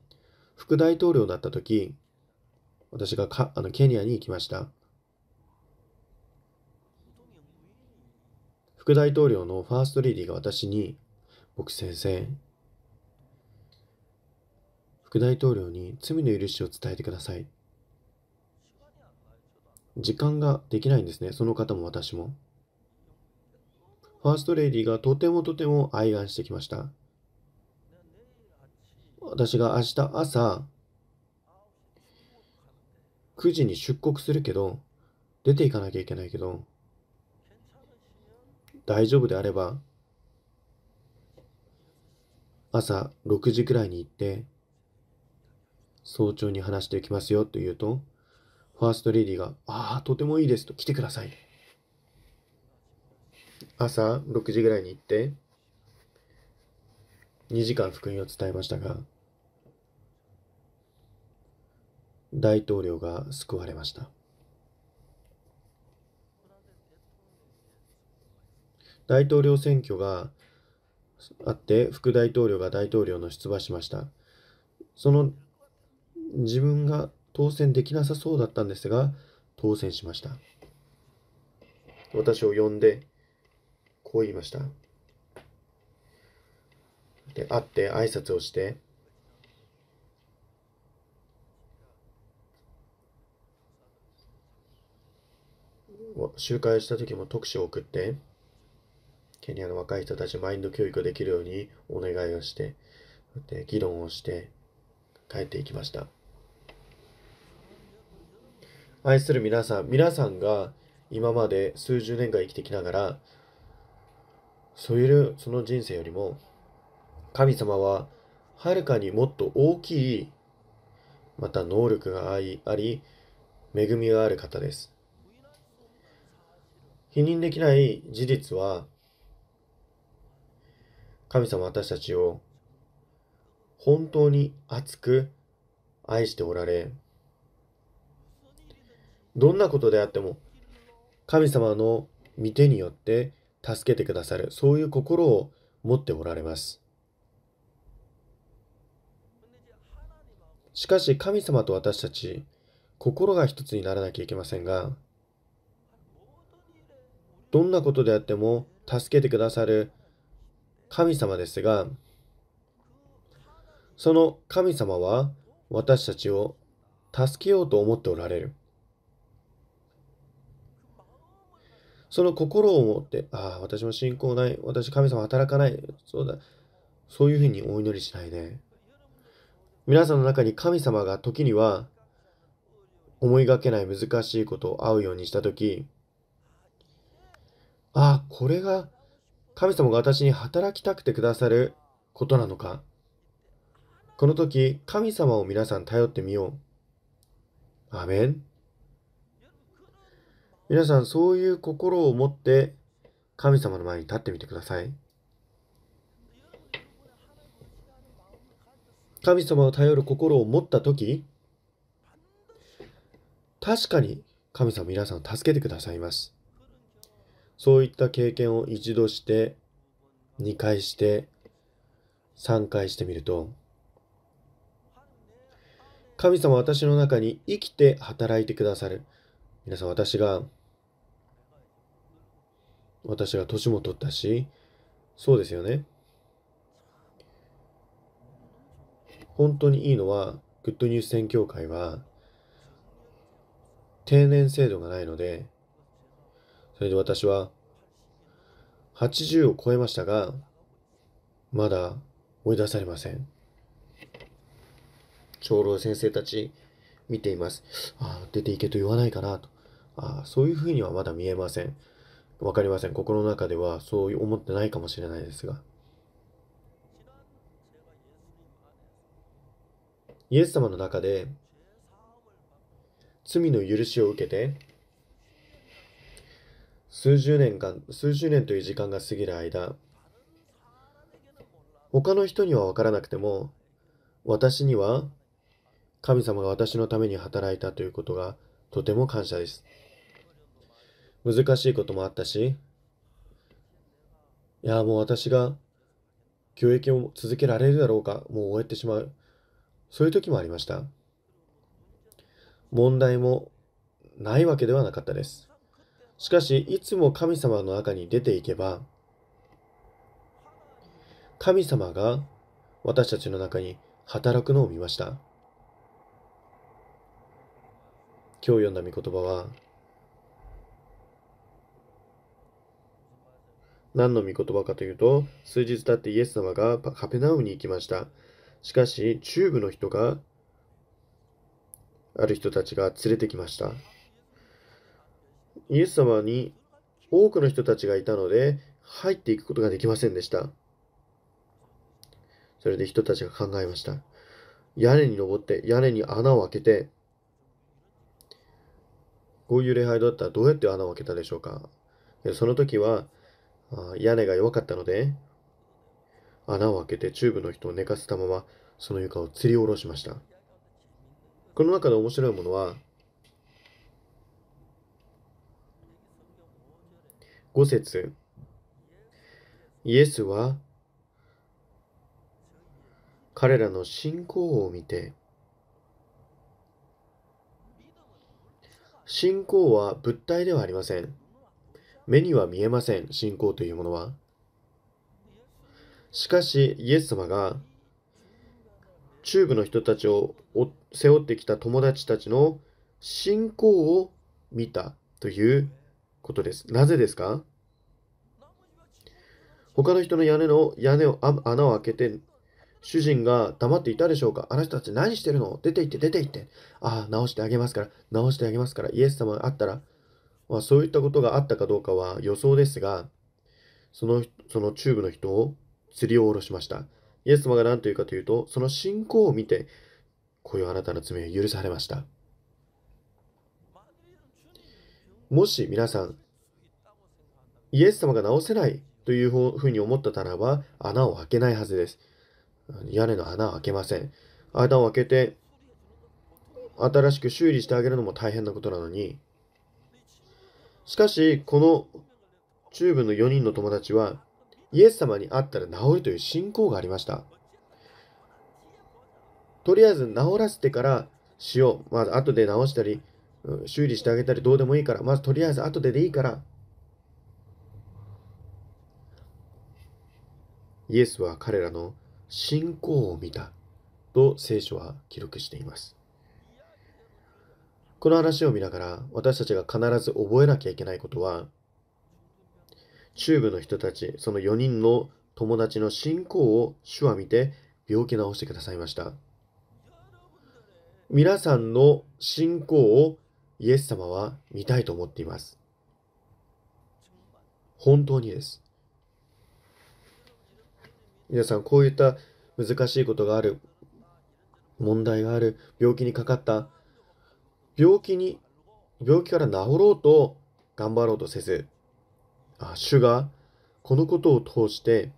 副大統領だった時、私がかあのケニアに行きました。副大統領のファーストレディーが私に、僕先生、副大統領に罪の許しを伝えてください。時間ができないんですね、その方も私も。ファーストレディがとてもとても愛願してきました。私が明日朝9時に出国するけど、出ていかなきゃいけないけど、大丈夫であれば、朝6時くらいに行って、早朝に話しておきますよと言うと、ファーストレディが、ああ、とてもいいですと来てください。朝6時ぐらいに行って、2時間福音を伝えましたが、大統領が救われました。大統領選挙があって、副大統領が大統領の出馬しました。その自分が当選できなさそうだったんですが、当選しました。私を呼んで、こう言いました。で、会って挨拶をして、集会した時も特使を送って、ケニアの若い人たちマインド教育できるようにお願いをして、で議論をして帰っていきました。愛する皆さん、皆さんが今まで数十年間生きてきながら、そういうその人生よりも、神様ははるかにもっと大きい、また能力があり、恵みがある方です。否認できない事実は、神様私たちを本当に熱く愛しておられ、どんなことであっても神様の御手によって助けてくださるそういう心を持っておられますしかし神様と私たち心が一つにならなきゃいけませんがどんなことであっても助けてくださる神様ですがその神様は私たちを助けようと思っておられるその心を持って、ああ、私も信仰ない、私神様働かない、そうだ、そういうふうにお祈りしないで、皆さんの中に神様が時には思いがけない難しいことを会うようにした時。ああ、これが神様が私に働きたくてくださることなのか。この時、神様を皆さん頼ってみよう。アメン。皆さんそういう心を持って神様の前に立ってみてください。神様を頼る心を持った時確かに神様皆さんを助けてくださいます。そういった経験を一度して、2回して、3回してみると、神様私の中に生きて働いてくださる。皆さん私が私が年も取ったしそうですよね本当にいいのはグッドニュース選挙会は定年制度がないのでそれで私は80を超えましたがまだ追い出されません長老先生たち見ていますああ出ていけと言わないかなとあそういうふうにはまだ見えません。わかりません。心の中ではそう思ってないかもしれないですが。イエス様の中で罪の許しを受けて数十年間数十年という時間が過ぎる間他の人には分からなくても私には神様が私のために働いたということがとても感謝です難しいこともあったし、いや、もう私が教育を続けられるだろうか、もう終えてしまう。そういう時もありました。問題もないわけではなかったです。しかし、いつも神様の中に出ていけば、神様が私たちの中に働くのを見ました。今日読んだ御言葉は、何の御言葉かというと、数日経ってイエス様がカペナウムに行きました。しかし、中部の人が、ある人たちが連れてきました。イエス様に多くの人たちがいたので、入っていくことができませんでした。それで人たちが考えました。屋根に登って、屋根に穴を開けて、こういう礼拝だったらどうやって穴を開けたでしょうかその時は、屋根が弱かったので、穴を開けてチューブの人を寝かせたまま、その床を吊り下ろしました。この中で面白いものは、5節イエスは彼らの信仰を見て信仰は物体ではありません目には見えません、信仰というものは。しかし、イエス様が、中部の人たちを背負ってきた友達たちの信仰を見たということです。なぜですか他の人の屋根の屋根を穴を開けて主人が黙っていたでしょうかあの人たち何してるの出て行って出て行って。ああ、直してあげますから、直してあげますから、イエス様があったら、まあ、そういったことがあったかどうかは予想ですが、そのその中部の人を釣りを下ろしました。イエス様が何と言うかというと、その信仰を見て、こういうあなたの罪は許されました。もし皆さん、イエス様が治せないというふうに思ったならば、穴を開けないはずです。屋根の穴を開けません。穴を開けて、新しく修理してあげるのも大変なことなのに、しかし、この中部の4人の友達は、イエス様に会ったら治るという信仰がありました。とりあえず治らせてからしよう。まず後で治したり、修理してあげたりどうでもいいから、まずとりあえず後ででいいから。イエスは彼らの信仰を見たと聖書は記録しています。この話を見ながら私たちが必ず覚えなきゃいけないことは、中部の人たち、その4人の友達の信仰を主は見て病気治してくださいました。皆さんの信仰をイエス様は見たいと思っています。本当にです。皆さん、こういった難しいことがある、問題がある、病気にかかった、病気に、病気から治ろうと頑張ろうとせず、あ主がこのことを通して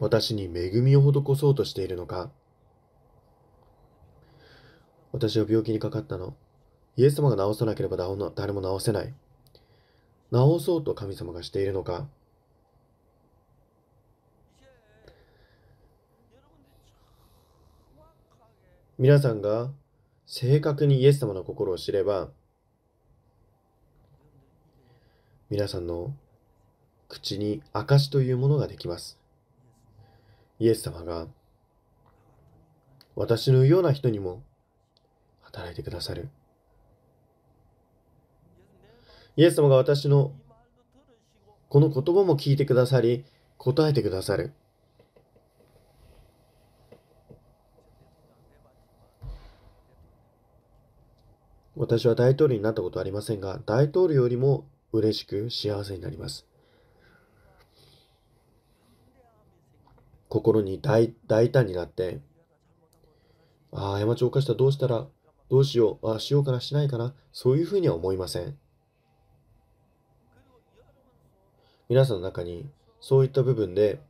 私に恵みを施そうとしているのか。私は病気にかかったの。イエス様が治さなければ誰も治せない。治そうと神様がしているのか。皆さんが正確にイエス様の心を知れば、皆さんの口に証というものができます。イエス様が、私のような人にも働いてくださる。イエス様が私のこの言葉も聞いてくださり、答えてくださる。私は大統領になったことはありませんが、大統領よりも嬉しく幸せになります。心に大大胆になって、ああ、過ちを犯したどうしたら、どうしよう、ああ、しようかな、しないかな、そういうふうには思いません。皆さんの中に、そういった部分で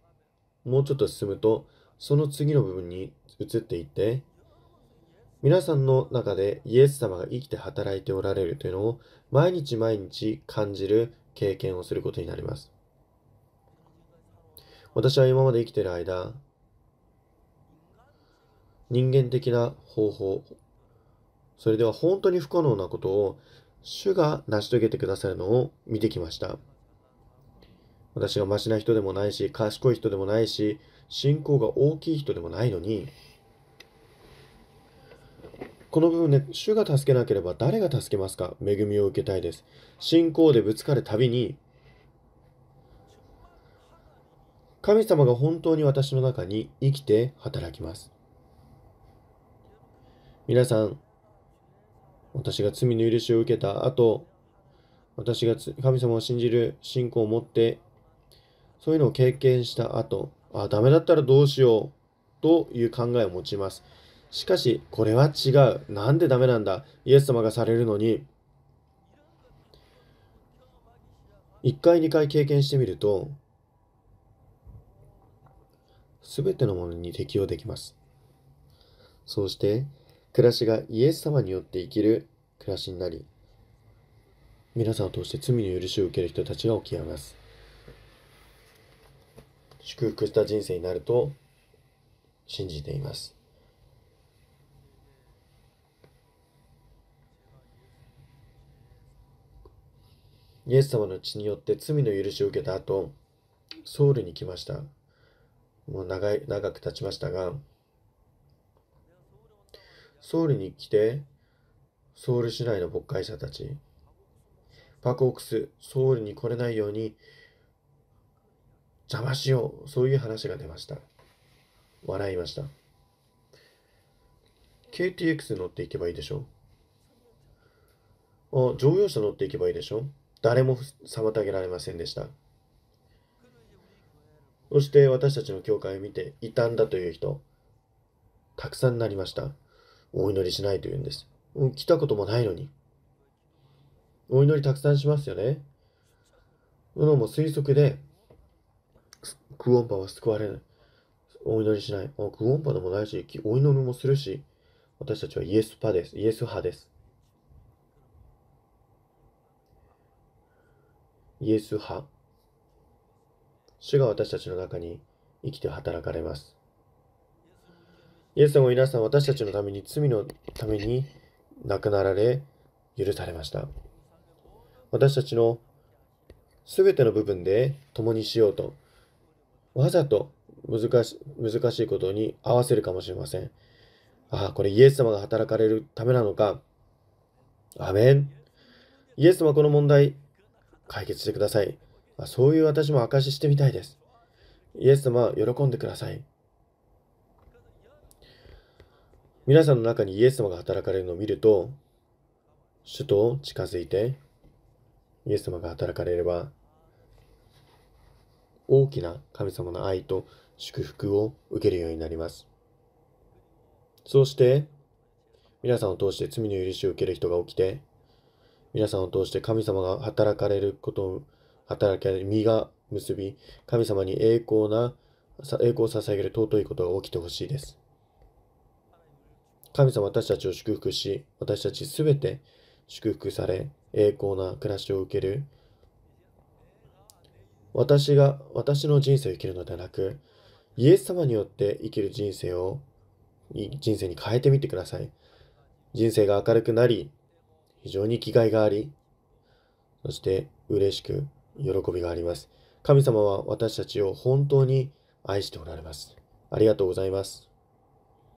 もうちょっと進むと、その次の部分に移っていって、皆さんの中でイエス様が生きて働いておられるというのを毎日毎日感じる経験をすることになります。私は今まで生きている間、人間的な方法、それでは本当に不可能なことを主が成し遂げてくださるのを見てきました。私がマシな人でもないし、賢い人でもないし、信仰が大きい人でもないのに、この部分ね、主が助けなければ誰が助けますか恵みを受けたいです。信仰でぶつかるたびに、神様が本当に私の中に生きて働きます。皆さん、私が罪の許しを受けた後、私が神様を信じる信仰を持って、そういうのを経験した後、あ、ダメだったらどうしようという考えを持ちます。しかし、これは違う。なんでダメなんだ。イエス様がされるのに。1回、2回経験してみると、すべてのものに適用できます。そうして、暮らしがイエス様によって生きる暮らしになり、皆さんを通して罪の許しを受ける人たちが起き上がます。祝福した人生になると信じています。イエス様の血によって罪の許しを受けた後、ソウルに来ました。もう長い長く経ちましたが、ソウルに来て、ソウル市内の牧会者たち、パクオクス、ソウルに来れないように、邪魔しよう、そういう話が出ました。笑いました。KTX 乗っていけばいいでしょあ、乗用車乗っていけばいいでしょ誰も妨げられませんでした。そして私たちの教会を見て異端だという人、たくさんなりました。お祈りしないというんです。来たこともないのに。お祈りたくさんしますよね。そのも推測で、クオンパは救われない。お祈りしない。クオンパでもないし、お祈りもするし、私たちはイエス派です。イエス派です。イエス派主が私たちの中に生きて働かれますイエス様皆さん私たちのために罪のために亡くなられ許されました私たちの全ての部分で共にしようとわざと難し難しいことに合わせるかもしれませんああこれイエス様が働かれるためなのかアメンイエス様この問題解決してください。まそういう私も証ししてみたいです。イエス様、喜んでください。皆さんの中にイエス様が働かれるのを見ると、首都を近づいて、イエス様が働かれれば、大きな神様の愛と祝福を受けるようになります。そうして、皆さんを通して罪の許しを受ける人が起きて、皆さんを通して神様が働かれることを、働きれ、身が結び、神様に栄光な、栄光を捧げる尊いことが起きてほしいです。神様私たちを祝福し、私たちすべて祝福され、栄光な暮らしを受ける。私が、私の人生を生きるのではなく、イエス様によって生きる人生を、人生に変えてみてください。人生が明るくなり、非常に気概があり、そして嬉しく喜びがあります。神様は私たちを本当に愛しておられます。ありがとうございます。